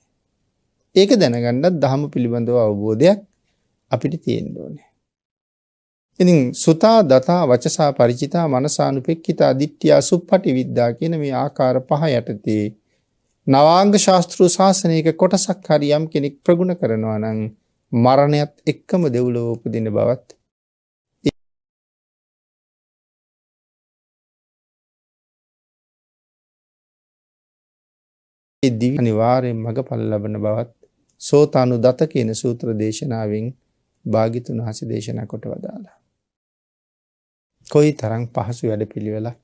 ඒක දැනගන්නත් ධහම පිළිබඳව අවබෝධයක් අපිට තියෙන්න ඕනේ. ඉතින් සුතා දතා වචසා ಪರಿචිතා මනසානුපෙක්ඛිතා දිට්ඨියා සුප්පටි විද්‍යා කියන මේ ආකාර පහ යටතේ නවාංග ශාස්ත්‍රීය ශාසනයක කොටසක් හරියම් කෙනෙක් ප්‍රගුණ කරනවා නම් මරණයත් එක්කම දෙව්ලොව උපදින බවත් ඒ දිවි අනිවාර්යෙන් මඟඵල ලබන බවත් සෝතානු දත කියන සූත්‍ර දේශනාවෙන් භාගිතුන් වහන්සේ දේශනා කොට වදාලා. කොයි තරම් පහසු වැඩ පිළිවෙලක්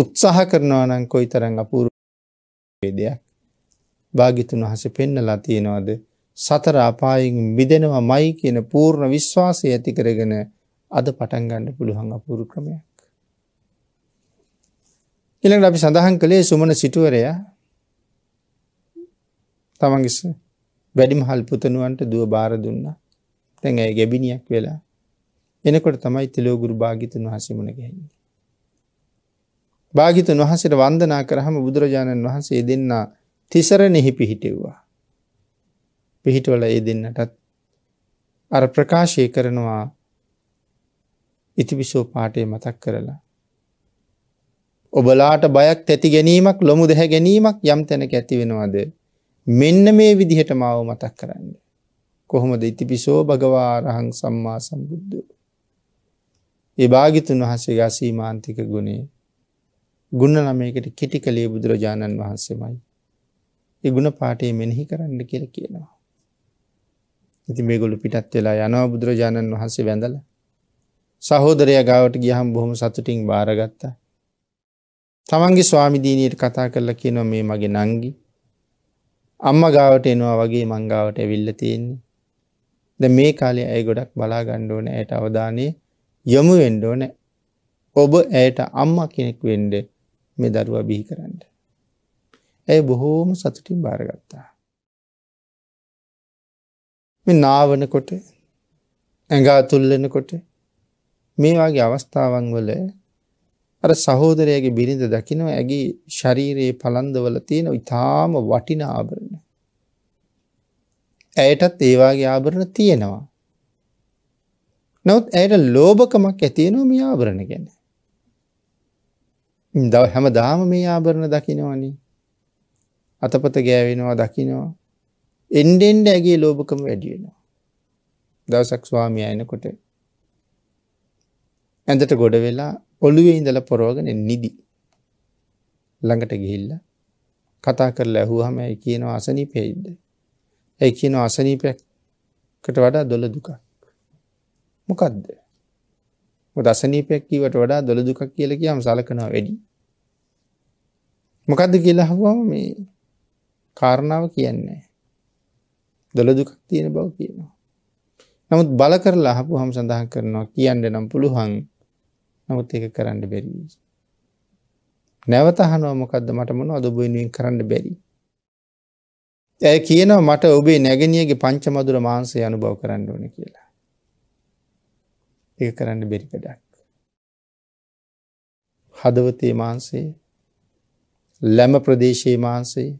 උත්සාහ කරනවා නම් කොයි තරම් අපූර්ව වේදයක් භාගිතුන් වහන්සේ පෙන්නලා තියෙනවද සතර අපායෙන් මිදෙනවා මයි කියන පූර්ණ විශ්වාසය ඇති කරගෙන අද පටන් ගන්න පුළුවන් අපූර්ව ක්‍රමයක්. ඊළඟට අපි සඳහන් කළේ සුමන සිටුවරයා තමන්ගිස වැඩිම හල්පුතනුවන්ට දුව බාර දුන්න තැන් ඇය ගැබිණියක් වෙලා එනකොට තමයි තිලෝගුරු භාගිතන් වහසමුණ ගැහින්නේ. භාගිතන් වහසට වන්දනා කරහම බුදුරජාණන් වහන්සේ දෙන්න තිසරණෙහි පිහිටෙව්වා. පිහිටවල ඒ දෙන්නටත් අර ප්‍රකාශය කරනවා ඉතිපිසෝ පාටය මතක් කරලා. ඔබලාට බයක් තැති ගැනීමක් ලොමු දැහැ ගැනීමක් යම් තැනක ඇති වෙනවාද මෙන්න මේ විදිහට මාව මතක් කරන්න. කොහොමද ඉතිපිසෝ භගවාරහං සම්මා සම්බුද්ධ. ඒ භාගිතුන් වහසේ ගසීමමාන්තික ගුණේ ගුණ නමයකට කෙටි කළේ බුදුරජාණන් වහන්සේමයි. ඒ ගුණ පාටේ මෙනෙහි කරන්න කියල කියනවා. ඉති මේගොලු පිටත් වෙලා යනවා බුදුරජාණන් වහන්සේ වැඳල. සහෝදරය ගාවට ගියහම් බොහොම සතුටින් භාරගත්තා. තමන්ගේ ස්වාමිදීනයට කතා කරලා කියනවා මේ මගේ නංගි අම්ම ගාවට එනවා වගේ මංගාවට ඇවිල්ල තියෙන්නේ. ද මේ කාලේ ඇය ගොඩක් බලා ගණ්ඩෝන ඇයට අවධානය යොමු වෙන්ඩෝන ඔබ ඇයට අම්මා කෙනෙක් වෙන්ඩ මේ දරුවා බිහි කරන්න. ඇය බොහෝම සතුටින් භාරගත්තා. මෙ නාවනකොට ඇඟා තුල්ලනකොට මේවාගේ අවස්ථාවන් වල අර සහෝදරයාගේ බිරිඳ දකිනවා ඇගේ ශරීරයේ පළන්දවල තියෙන ඉතාම වටින ආභරණ. ඇයටත් ඒ වාගේ ආභරණ තියෙනවා. නමුත් ඇයට ලෝභකමක් ඇති වෙනවා මේ ආභරණ ගැන. දව හැමදාම මේ ආභරණ දකින්නවනේ. අතපත ගෑවෙනවා දකින්නවා. එන්න එන්න ඇගේ ලෝභකම වැඩි වෙනවා. දවසක් ස්වාමියා එනකොට ඇඳට ගොඩ වෙලා ඔළුවේ ඉඳල පොරෝගෙන නිදි. ළඟට ගිහිල්ල කතා කරලා ඇහුහම ඇ කියන අසනීපයයිද. ඇ කියන අසනීපයක්කට වඩා දොළ දුකක්. මොකක්ද. දසනීපැක්කීවට වඩා දොළ දුකක් කියල කියම් සලකනවා වැඩි. මොකක්ද කියලා හවාම මේ කාරණාව කියන්නේ. දොළ දුකක් තියෙන බව කියනවා. නමුත් බල කරලා හපු හම සඳහන් කරනවා කියන්න නම් පුළුහන් නමුත් ඒක කරන්න බැරි. නැවතහනුව මොකක්ද මට මොන අදුබුවෙනුවෙන් කරන්න බැරි. ඇය කියනවා මට ඔබේ නැගෙනියගේ පංච මදුර මාන්සේ අනුභව කරන්න ඕන කියලා. ඒ කරන්න බෙරිකඩක්. හදවතේ මාන්සේ ලැම ප්‍රදේශයේ මාන්සේ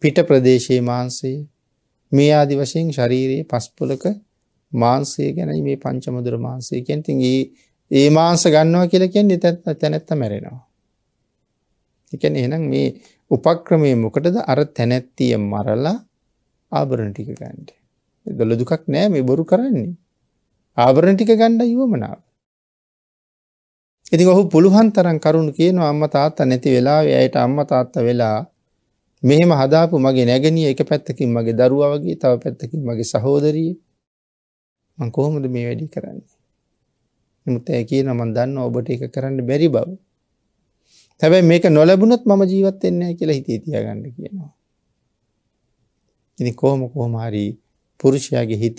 පිට ප්‍රදේශයේ මාන්සේ මේ ආදි වශයෙන් ශරීරයේ පස්පොලක මාන්සේ ගැනයි මේ පංචමුදුර මාන්සේ කැන්තිගේ ඒ මාංශ ගන්නවා කියලා කියන්නේ තැනැත්ත මැරෙනවා. ඒ කියන්නේ එහෙනම් මේ උපක්‍රමයේ මොකටද අර තැනැත්තිය මරලා ආභරණ ටික ගන්න. දොළ දුකක් නෑ මේ බොරු කරන්නේ. ආභරණ ටික ගන්න යවමනාව. ඉතින් ඔහු පුළුවන් තරම් කරුණු කියනවා අම්මා තාත්තා නැති වෙලාවේ ඇයට අම්මා තාත්තා වෙලා මෙහෙම හදාපු මගේ නැගණිය එක පැත්තකින් මගේ දරුවා වගේ තව පැත්තකින් මගේ සහෝදරිය මං කොහොමද මේ වැඩේ කරන්නේ? නමුත් ඇ කියන මන් දන්න ඔබට එක කරන්න බැරි බව. හැබැයි මේක නොලැබුණොත් මම ජීවත් එන්නේ කියලා හිතේ තියාගන්න කියනවා. ඉනි කොහොම කොහොමහරි පුරුෂයාගේ හිත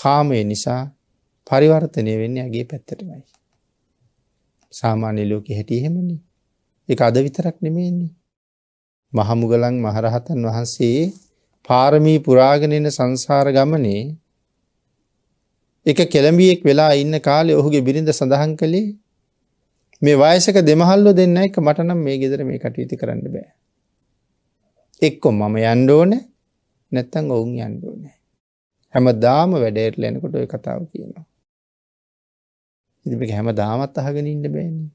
කාමය නිසා පරිවර්තනය වෙන්නේ ඇගේ පැත්තටමයි. සාමාන්‍ය ලෝක හැටියහෙමනි එක අද විතරක් නෙමේන්නේ. මහමුගලන් මහරහතන් වහන්සේ පාරමී පුරාගෙනෙන සංසාර ගමනේ එක කෙළඹියෙක් වෙලා ඉන්න කාලේ ඔහුගේ බිරිඳ සඳහන් කළේ මේ වයසක දෙමහල්ලෝ දෙන්න එක මට නම් මේ ගෙදර මේ කටයුතු කරන්න බෑ. එක්කො මම යන්න ඕනේ නැත්තම් ඔවුන් යන්න ඕනේ. හැමදාම වැඩේට එනකොට ওই කතාව කියනවා. ඉතින් මේක හැමදාමත් අහගෙන ඉන්න බෑනේ.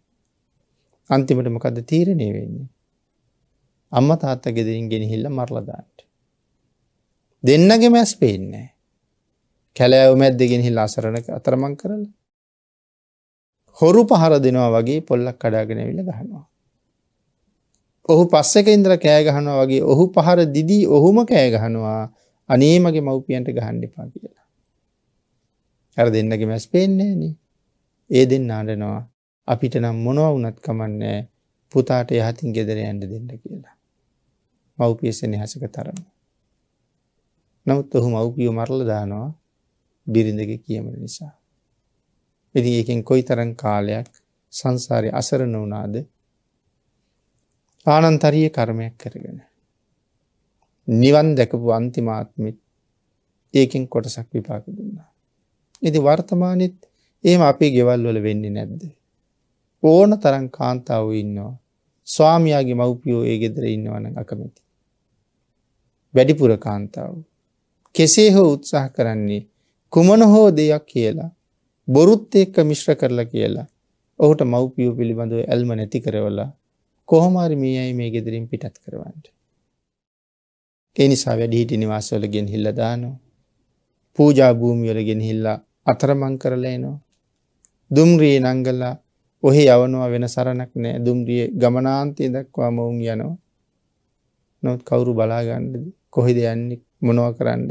අන්තිමට මොකද තීරණය වෙන්නේ? අම්මා තාත්තා ගෙදරින් ගෙනහිල්ලා මරලා දාන්න. දෙන්නගේම ඇස් පේන්නේ කැලෑවුමැත් දෙගෙන හිල් අසරණක අතරමං කරල. හොරු පහර දෙනවා වගේ පොල්ලක් කඩාගෙන විල ගහනවා. ඔහු පස්සක ඉන්ද්‍ර කෑගහනවා වගේ ඔහු පහර දිදී ඔහුම කෑගහනවා අනේ මගේ මව්පියන්ට ගහන්්ඩිපා කියලා. ඇර දෙන්නගේ මැස් පේන්නේ නේ ඒ දෙන්න අඩනවා අපිට නම් මොනව වනත් කමන්නේ පුතාට යහතින් ගෙදර ඇන්ඩ දෙන්න කියලා. මව්පියසනි හසක තරම. නමුත් ඔහු මව්පියෝ මරල දානවා බිරිඳග කියමන නිසා. ඉදි එකෙන් කොයි තරන් කාලයක් සංසාරය අසරණ වනාද ආනන්තරිය කර්මයක් කරගෙන. නිවන් දැකපු අන්තිමාත්මිත් ඒකින් කොටසක් විපාක දුන්නා. ඉති වර්තමානත් ඒම අපේ ගෙවල් වල වෙන්නේ නැද්ද. ඕන තරන් කාන්තාව ඉන්නවා ස්වාමයාගේ මව්පියෝ ඒ ගෙදර ඉන්නවන අකමැති. වැඩිපුර කාන්තාව. කෙසේ හෝ උත්සාහ කරන්නේ කුමන හෝ දෙයක් කියලා බොරුත් එක්ක මිශ්‍ර කරලා කියලා ඔහුට මව්පියෝ පිළිබඳව ඇල්ම නැති කරවලා කොහොමරි මේ අයි මේ ගෙදරින් පිටත් කරවන්ට. එනිසා වැඩිහිටි නිවාසවල ගෙන් හිල්ලදානෝ පූජාභූමියල ගෙන හිල්ලා අතරමං කරලේනවා. දුම්රිය නංගල්ලා ඔහි යවනවා වෙන සරණක් නෑ දුම්රිය ගමනාන්තය දක්වා මොවුන් යනවා. නොත් කවුරු බලාගන්නද කොහෙද යන්නේ මොනව කරන්නද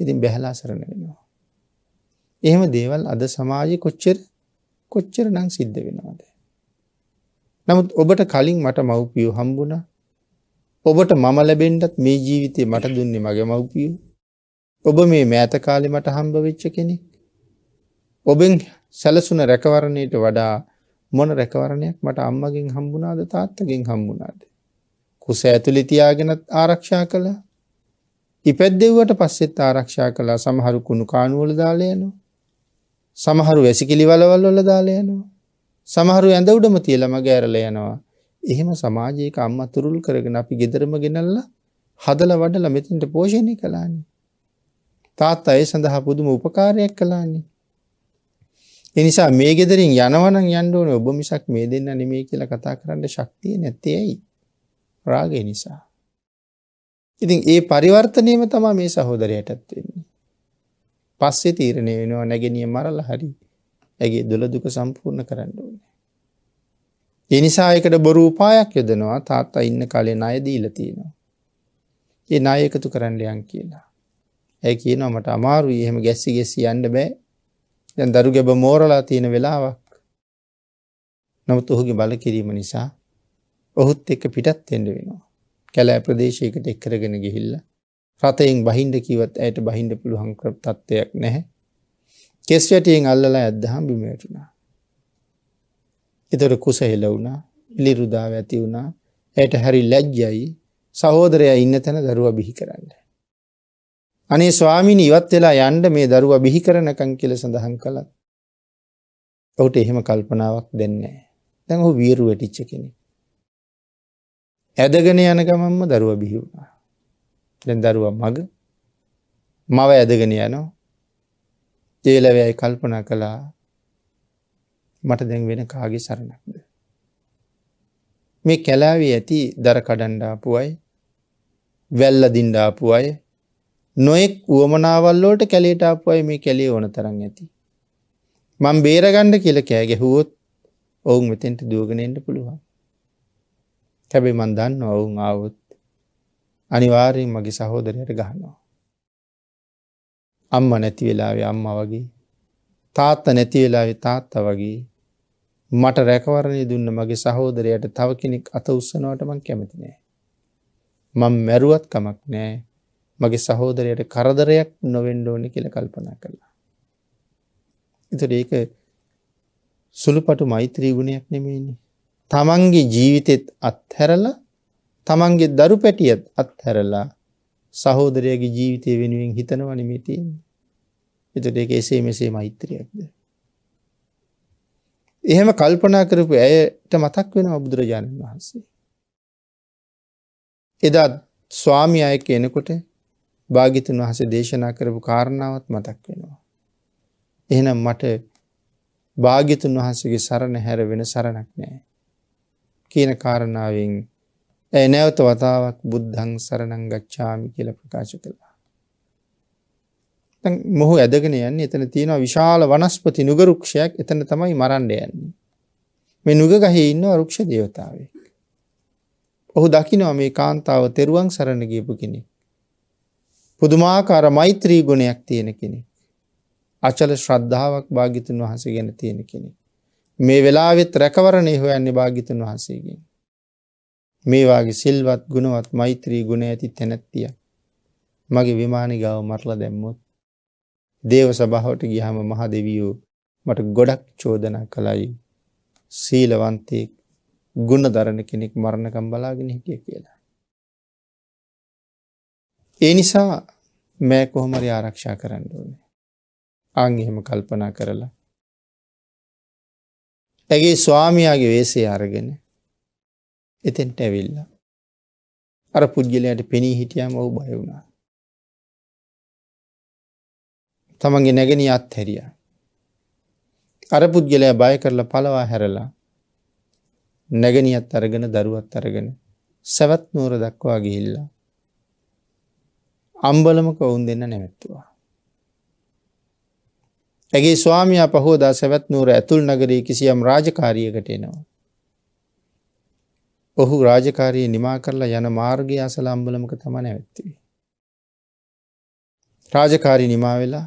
ඉතින් බැහලා සරණ වෙනවා. එහෙම දේවල් අද සමාජය කොච්චර කොච්චර නං සිද්ධ වෙනවාද. නමුත් ඔබට කලින් මට මව්පියෝ හම්බුණ ඔබට මම ලැබෙන්ටත් මේ ජීවිතය මට දුන්නේ මගේ මව්පියෝ ඔබ මේ මෑත කාලෙ මට හම්බ වෙච්ච කෙනෙක් ඔබෙන් සැලසුන රැකවරණයට වඩා මොන රැකවරණයක් මට අම්මගෙන් හම්බුනාද තාත්තගෙන් හම්බුනාද. කුස ඇතුළි තියාගෙනත් ආරක්ෂා කළ ඉපැද්දෙව්වට පස්සෙත් ආරක්ෂා කලා සමහරු කුණු කානුවල දාලයනවා සමහරු වැසිකිලි වලවල් වල දාලා යනවා. සමහරු ඇඳ උඩම තියලා මග ඇරලා යනවා. එහෙම සමාජයක අම්මා තුරුල් කරගෙන අපි ගෙදරම ගෙනල්ලා හදලා වඩලා මෙතෙන්ට පෝෂණය කළානේ. තාත්තා ඒ සඳහා පුදුම උපකාරයක් කළානේ. ඒ නිසා මේ ගෙදරින් යනවනම් යන්න ඕනේ ඔබ මිසක් මේ දෙන්න නෙමෙයි කියලා කතා කරන්න ශක්තිය නැත්තේ ඇයි? රාගය නිසා. ඉතින් ඒ පරිවර්තනයම තමයි මේ සහෝදරයටත් වෙන්නේ. පස්සේ තීරණය වෙනවා නැගෙනිය මරල හරි ඇගේ දොළ දුක සම්පූර්ණ කරන්න ඕන. එනිසායකට බොරූපායක් යොදනවා තාත්තා ඉන්න කාලේ අය දීල තියෙනවා. ඒ නාය එකතු කරන්නයන් කියලා. ඇ කියනවා මට අමාරු එහෙම ගැස්සි ගෙසි යන්න බෑ දැන් දරු ගැබ මෝරලා තියෙන වෙලාවක් නමුත් ඔහුගේ බල කිරීම නිසා ඔහුත් එක්ක පිටත් එෙන්ඩ වෙනවා කැලෑ ප්‍රදේශයකට එක්කරගෙන ගිහිල්ලා රතයෙන් බහින්ඩ කිවත් ඇයට බහින්ඩ පුළුවන් කර තත්ත්වයක් නැහැ. කෙස්වැටියෙන් අල්ලලා ඇදහම් බිමේටුනා. එතොට කුස හෙල වුණා ලිරුදාව ඇති වුණා ඇයට හැරි ලැජ්ජයි සහෝදරය ඉන්න තැන දරුව බිහි කරන්න. අනේ ස්වාමිනි ඉවත් වෙලා යන්ඩ මේ දරුව බිහි කරනකං කියල සඳහන් කළත්. ඔවුට එහෙම කල්පනාවක් දෙන්නේ. දැන් ඔහු වීරු වැටිච්ච කෙනෙ. ඇදගෙන යන ගමම්ම දරුව බිහිවුණා. දැන් දරුව මග මව ඇදගෙන යනෝ ජේලවයයි කල්පනා කළා මට දැන් වෙන කාගේ සරණක්ද. මේ කැලාවී ඇති දර කඩන්ඩාපුුවයි වැල්ල දින්ඩාපු අය නොෙක් වුවමනාවල්ලෝට කැලේටාපුයි මේ කැලේ ඕන තරන් ඇති. මං බේරගණ්ඩ කියල කෑගැහුවොත් ඔවුන් මෙතෙන්ට දුවගෙනෙන්ට පුළුවන්. හැබේ මන්දන්න ඔවුන් ආවුත් අනිවාරයෙන් මගේ සහෝදරයට ගහනවා. අම්ම නැති වෙලාවේ අම්ම වගේ තාත්ත නැති වෙලාවෙ තාත්ත වගේ මට රැකවරණය දුන්න මගේ සහෝදරයට තව කෙනෙක් අත උස්සනවට මං කැමති නෑ. මං මැරුවත් කමක් නෑ මගේ සහෝදරයට කරදරයක් නොවෙන්ඩෝනි කියල කල්පනා කරලා. ඉතට ඒක සුළුපටු මෛත්‍රී ගුණයක් නෙමේනි. තමන්ගේ ජීවිතෙත් අත්හැරලා තමන්ගේ දරු පැටියත් අත්හැරලා සහෝදරයගේ ජීවිතය වෙනුවෙන් හිතනවන මේ තියෙන. එතට එක එසේ මෙසේ මෛත්‍රයක්ද. එහෙම කල්පනා කරපු ඇයට මතක් වෙන බුදුරජාණන් වහන්සේ. එදා ස්වාමි අයක එනකොට භාගිතන් වහස දේශනා කරපු කාරණාවත් මතක් වෙනවා. එහෙනම් මට භාගිතුන් වහන්සගේ සරණ හැර වෙන සරණක් නෑ. කියන කාරණාවෙන් ඇ නැවත වතාවක් බුද්ධං සරණං ගච්ඡාමි කියල ප්‍රකාශ කළා. මොහු ඇදගෙන යන්නේ එතන තියෙනවා විශාල වනස්පති නුගරුක්ෂයක් එතන තමයි මරණ්ඩ යන්නේ. මේ නුග ගහේ ඉන්න රුක්ෂ දේවතාවේ. ඔහු දකිනවා මේ කාන්තාව තෙරුවන් සරණ ගියපු කෙනෙක්. පුදුමාකාර මෛත්‍රී ගුණයක් තියෙන කෙනෙක්. අචල ශ්‍රද්ධාවක් භාගිතුන් වහස ගැන තියෙන කෙනෙක්. මේ වෙලාවෙත් රැකවරණය හොයන්නේ භාගිතුන් වහසේගෙන්. මේවාගේ සිල්වත් ගුණවත් මෛත්‍රී ගුණ ඇති තැනැත්තිය. මගේ විමානි ගාව මරලා දැම්මොත්. දේව සභාවට ගිහම මහ දෙවියෝ මට ගොඩක් චෝදනා කළයි. සීලවන්තයෙක් ගුණ දරණ කෙනෙක් මරණකම් බලාගෙන හිටිය කියලා. ඒ නිසා මෑ කොහොමරි ආරක්ෂා කරන්න ඕනේ. අං එහෙම කල්පනා කරලා. ඇගේ ස්වාමියයාගේ වේසේ අරගෙන එතෙන්ට ඇවිල්ලා. අර පුද්ගලයට පෙනී හිටියම ඔහු බය වුණා. තමන්ගේ නැගෙන අත් හැරිය. අර පුද්ගලයා බය කරලා පලවා හැරලා නැගනියත් අරගෙන දරුවත් අරගෙන සැවත් නූර දක්වා ගිහිල්ලා. අම්බලමක ඔවුන් දෙන්න නැවැත්තුවා. ඇගේ ස්වාමිය පහෝදා සැවත් නූර ඇතුල් නගරී කිසියම් රාජකාරියකට එනවා. ඔහු රාජකාරයේ නිමා කරලා යන මාර්ගය අසල අම්බලමක තමන ඇත්තිවේ. රාජකාරි නිමා වෙලා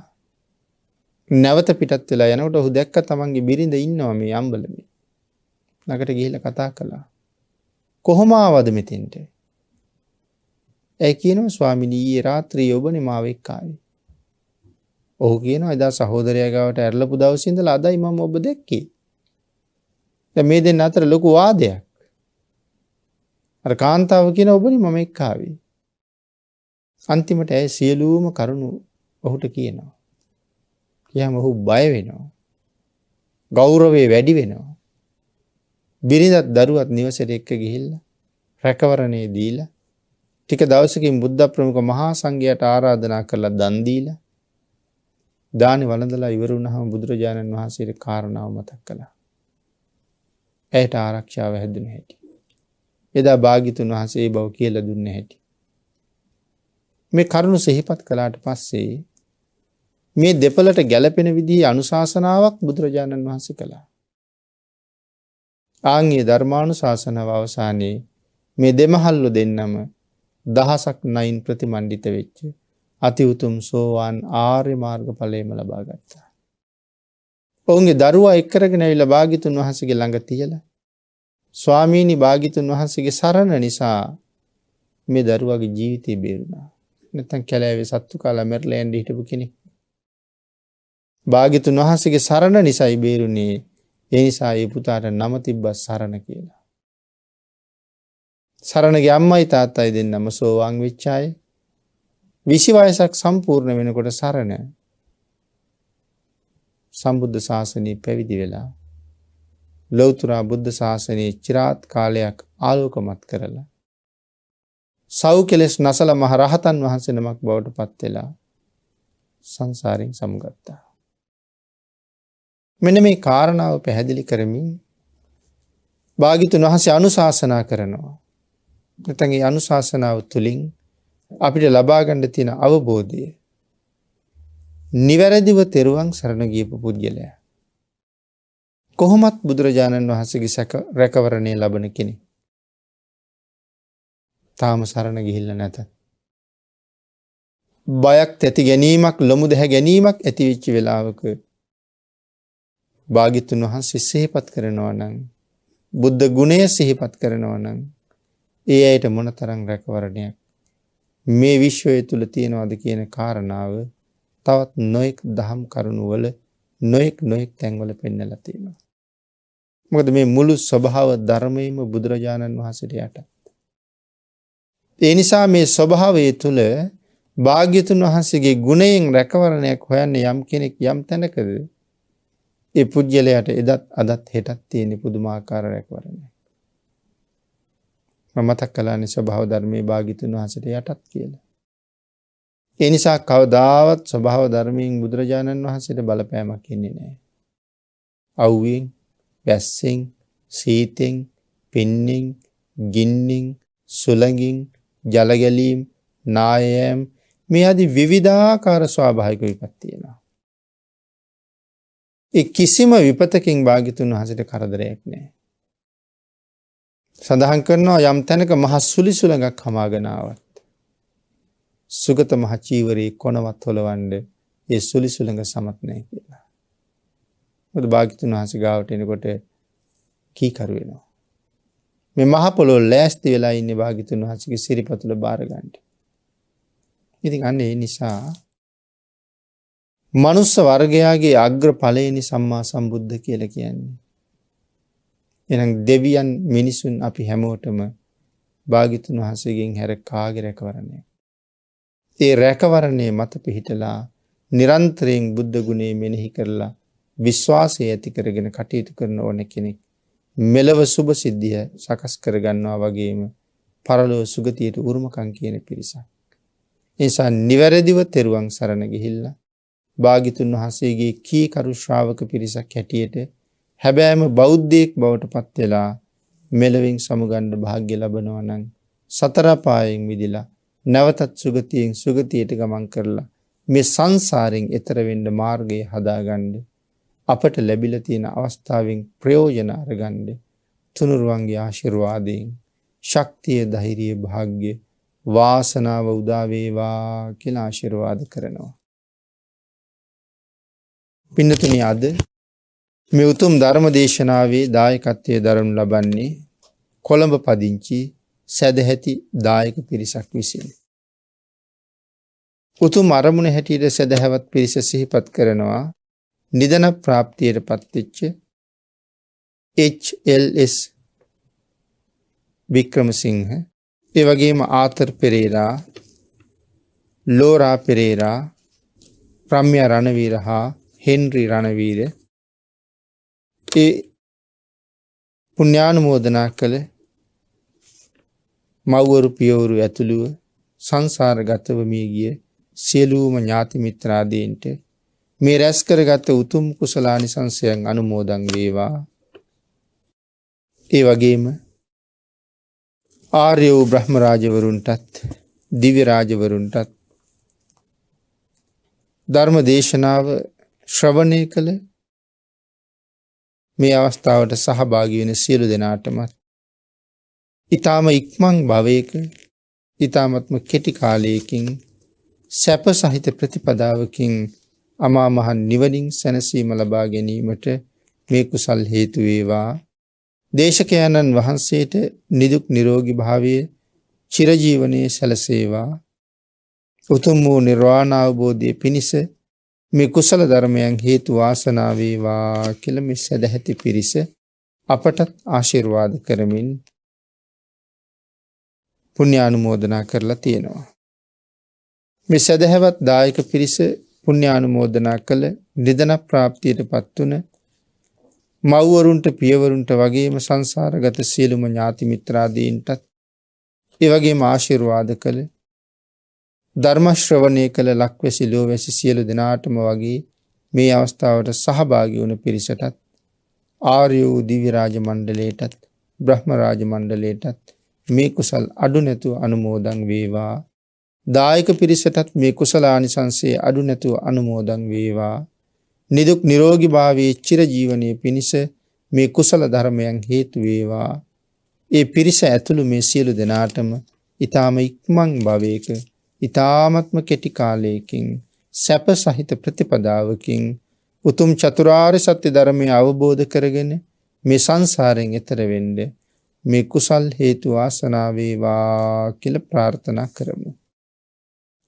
නැවත පිටත් වෙලා යනට ඔහු දැක්ක තමන්ගේ බිරිඳ ඉන්නවා මේ අම්බලමි නකට ගිහිල කතා කළා කොහොම ආවද මෙතින්ට ඇ කියනව ස්වාමිනීයේ රාත්‍රී ඔබන මාවෙක්කාවි ඔහු කියන එදා සහෝදරයගාවට ඇරලපු දවසින්දල අදයි මම ඔබ දැක්කේ මේ දෙන්න අතර ලොකු වාදයක් අර කාන්තාව කියන ඔබනි මම එක්කාවේ. අන්තිමට ඇය සියලූම කරුණු ඔහුට කියනවා. කියම ඔහු බය වෙනවා. ගෞරවේ වැඩි වෙනවා. බිරිඳත් දරුවත් නිවසට එක්ක ගිහිල්ල රැකවරණය දීල ටික දවසකින් බුද්ධ ප්‍රමුඛ මහා සංඝයට ආරාධනා කරලා දන්දීල දානි වළඳලා ඉවරුණහම බුදුරජාණන් වහන්සේට කාරණාව මතක් කළා. ඇයට ආරක්ෂාව හැදුන හැටි. එදා භාගිතුන් වහසේ බව කියල දුන්න හැටි. මේ කරුණු සෙහිපත් කලාට පස්සේ මේ දෙපලට ගැලපෙන විදිී අනුශාසනාවක් බුදුරජාණන් වහන්සේ කළා. ආංගේ ධර්මාණු ශාසනාව අවසානයේ මේ දෙමහල්ලු දෙන්නම දහසක් නයින් ප්‍රතිමණ්ඩිත වෙච්ච අතිඋතුම් සෝවාන් ආර්ය මාර්ග පලේම ලබාගත්තා. ඔවුන්ගේ දරුවා එක්කරගෙනැවිල භාගිතුන් වහසගේ ළඟ තියලා ස්වාමීණි භාගිතුන් වහන්සේගේ සරණ නිසා මේ දරුවගේ ජීවිතය බේරුණා නැතන් කැලෑවේ සත්තු කාලා මැරලෑන්ඩ හිටපු කෙනෙක් භාගිතුන් වහන්සේගේ සරණ නිසයි බේරුණේ ඒ නිසා ඒ පුතාට නම තිබ්බස් සරණ කියලා. සරණගේ අම්මයි තාත්තයි දෙන්නම සෝවාං විච්චාය විසිවයසක් සම්පූර්ණ වෙනකොට සරණ සම්බුද්ධ ශාසනී පැවිදි වෙලා ලොවතුරා බුද්ධ ශාසනයේ චිරාත් කාලයක් ආලෝකමත් කරලා. සව් කෙලෙස් නසල මහ රහතන් වහන්සෙනමක් බවට පත්වෙලා සංසාරෙන් සමුගත්තා. මෙන මේ කාරණාව පැහැදිලි කරමින් භාගිතුන් වහසේ අනුශාසනා කරනවා. නැතගේ අනුශාසනාව තුළින් අපිට ලබාගණ්ඩ තියෙන අවබෝධය. නිවැරදිව තෙරුවන් සරණ ගියපු පුද්ගලයා. කොහොමත් බුදුරජාණන් වහන්සේගේ සැක රැකවරණය ලබන කෙනෙ. තාම සරණ ගිහිල්ල නැත. බයක් ඇති ගැනීමක් ලොමු දැහැ ගැනීමක් ඇතිවිච්චි වෙලාවක භාගිතුන් වහන්සේ සෙහිපත් කරනවා නං. බුද්ධ ගුණය සිහිපත් කරනවා නං. ඒ අයට මොන තරං රැකවරණයක් මේ විශ්වය තුළ තියෙනවාද කියන කාරණාව තවත් නොයෙක් දහම් කරුණුවල නොයෙක් නොයෙක් තැන්වල පෙන්නල තියෙනවා. මොකද මේ මුළු ස්වභාව ධර්මයම බුදුරජාණන් වහන්සට යටත්. ඒ නිසා මේ ස්වභාවේ තුළ භාග්‍යතුන් වහන්සේගේ ගුණයෙන් රැකවරණයක් හොයන්න යම් කෙනෙක් යම් තැනකද ඒ පුද්ගලයට එදත් අදත් හෙටත් තියෙන පුදුමාකාර රැකවරණය. මතක් කලානි ස්වභාව ධර්මය භාගිතුන් වහසට යටත් කියලා. එනිසා කවදාවත් ස්වභාව ධර්මයෙන් බුදුරජාණන් වහන්සට බලපෑමක් කියන්නේ නෑ. අව්ුවෙන් වැස්සෙන් සීතෙන් පින්නෙන් ගින්නෙන් සුළඟින් ජලගැලීම් නායෑම් මේ අදි විවිධාකාර ස්වාභායික විපත් තියෙනවා. එ කිසිම විපතකින් භාගිතුන් හසිට කරදරයක් නෑ. සඳහන් කරනවා යම් තැනක මහස් සුලි සුළඟක් හමාගනාවත්. සුගත මහචීවරී කොනවත් හොළවන්ඩ ඒ සුලි සුළඟ සමත්නය කියලා. ොද භාගිතුන් වහස ගාවට එනකොට කීකරුවෙනවා. මේ මහපොලෝ ලෑස්ති වෙලා ඉන්න භාගිතුන් වහසගේ සිරිපතුළ භාරගන්ට. ඉතින් අන්න ඒ නිසා මනුස්ස වර්ගයාගේ අග්‍ර පලයනි සම්මා සම්බුද්ධ කියල කියන්නේ. එනම් දෙවියන් මිනිසුන් අපි හැමෝටම භාගිතුන් වහසගෙන් හැර කාග රැකවරණය. ඒ රැකවරණය මත පිහිටලා නිරන්තරයෙන් බුද්ධගුණේ මෙනෙහි කරලා විශ්වාසය ඇති කරගෙන කටයුතු කරන ඕන කෙනෙක් මෙලව සුභ සිද්ධිය සකස් කරගන්නවා වගේම පරලොව සුගතියට උරුමකං කියන පිරිසක්. නිසා නිවැරදිව තෙරුවන් සරණ ගිහිල්ලා භාගිතුන් වහසේගේ කීකරු ශ්‍රාවක පිරිසක් හැටියට හැබෑම බෞද්ධයෙක් බවට පත්වෙලා මෙලවින් සමුගණ්ඩ භාග්‍ය ලබනවා නං සතරපායෙන් විදිලා නැවතත් සුගතියෙන් සුගතියට ගමන් කරලා මේ සංසාරෙන් එතරවෙන්ඩ මාර්ගය හදාගණ්ඩ අපට ලැබිල තියෙන අවස්ථාවෙන් ප්‍රයෝජන අරගණ්ඩ තුනුරුවන්ගේ ආශිර්වාදයෙන් ශක්තිය දහිරිය භාග්‍ය වාසනාව උදාවේවා කියලා ආශිර්වාද කරනවා. පින්නතුනි අද මේ උතුම් ධර්ම දේශනාවේ දායකත්වය දරනු ලබන්නේ කොළඹ පදිංචි සැදැහැති දායක පිරිසක් විසින්. උතුම් අරමුණ හැටියට සැදැහැවත් පිරිස සිහිපත් කරනවා නිදන ප්‍රාප්තියට පත්තිච්ච HLS වික්‍රමසිංහ එවගේම ආතර් පෙරේරා ලෝරා පෙරේරා ප්‍රම්ය රණවීර හා හෙන්රි රණවීර ඒ පුුණ්ඥානුමෝදනා කළ මව්වරු පියවරු ඇතුළුව සංසාරගතවමිය ගිය සියලූම ඥාතිමිත්‍රාදීන්ට මේ රැස් කරගත උතුම් කුසලානිසංසයන් අනුමෝදන් වේවා. ඒ වගේම ආර්ය වූ බ්‍රහ්මරාජවරුන්ටත් දිවිරාජවරුන්ටත් ධර්ම දේශනාව ශ්‍රවණය කළ මේ අවස්ථාවට සහභාගි වෙන සියලු දෙනාටමත් ඊ타ම ඉක්මන් භවයක ඊ타මත්ම කෙටි කාලයකින් සැප සහිත ප්‍රතිපදාවකින් අමා මහ නිවනින් සැනසීම ලබා ගැනීමට මේ කුසල් හේතු වේවා. දේශකයන්න් වහන්සේට නිදුක් නිරෝගී භාවය චිරජීවනයේ සැලසේවා. උතුම් වූ නිර්වාණ අවබෝධය පිණිස මේ කුසල ධර්මයන් හේතු වාසනා වේවා කියලා මේ සදැහැති පිරිස අපටත් ආශිර්වාද කරමින් පුණ්‍ය ආනුමෝදනා කරලා තියෙනවා. මේ සදහැවත් දායක පිරිස පුුණ්‍යානුමෝදනා කළ නිදන ප්‍රාප්තියට පත්වන මව්වරුන්ට පියවරුන්ට වගේම සංසාරගත සියලුම ඥාතිමිත්‍රාදීන්ටත් එවගේ මාශිරවාද කළ ධර්මශ්‍රවණය කළ ලක්වැසිලෝ වැසි සියලු දෙනාටම වගේ මේ අවස්ථාවට සහභාගි වුණ පිරිසටත් ආර්යෝ දිවිරාජ මණ්ඩලේටත් බ්‍රහ්මරාජ මණ්ඩලේටත් මේ කුසල් අඩු නැතු අනුමෝදන් වේවා දායක පිරිසටත් මේ කුසලානිසංසයේ අඩු නැතුව අනුමෝදන් වේවා. නිදුක් නිරෝගී භාවයේ චිරජීවනයේ පිණිස මේ කුසල ධර්මයන් හේතු වේවා. ඒ පිරිස ඇතුළු මේ සියලු දෙනාටම ඊ타ම ඉක්මන් භවයක ඊ타මත්ම කෙටි කාලයකින් සැප සහිත ප්‍රතිපදාවකින් උතුම් චතුරාර්ය සත්‍ය ධර්මය අවබෝධ කරගෙන මේ සංසාරයෙන් එතර වෙන්න මේ කුසල් හේතු ආසනාවේවා කියලා ප්‍රාර්ථනා කරමු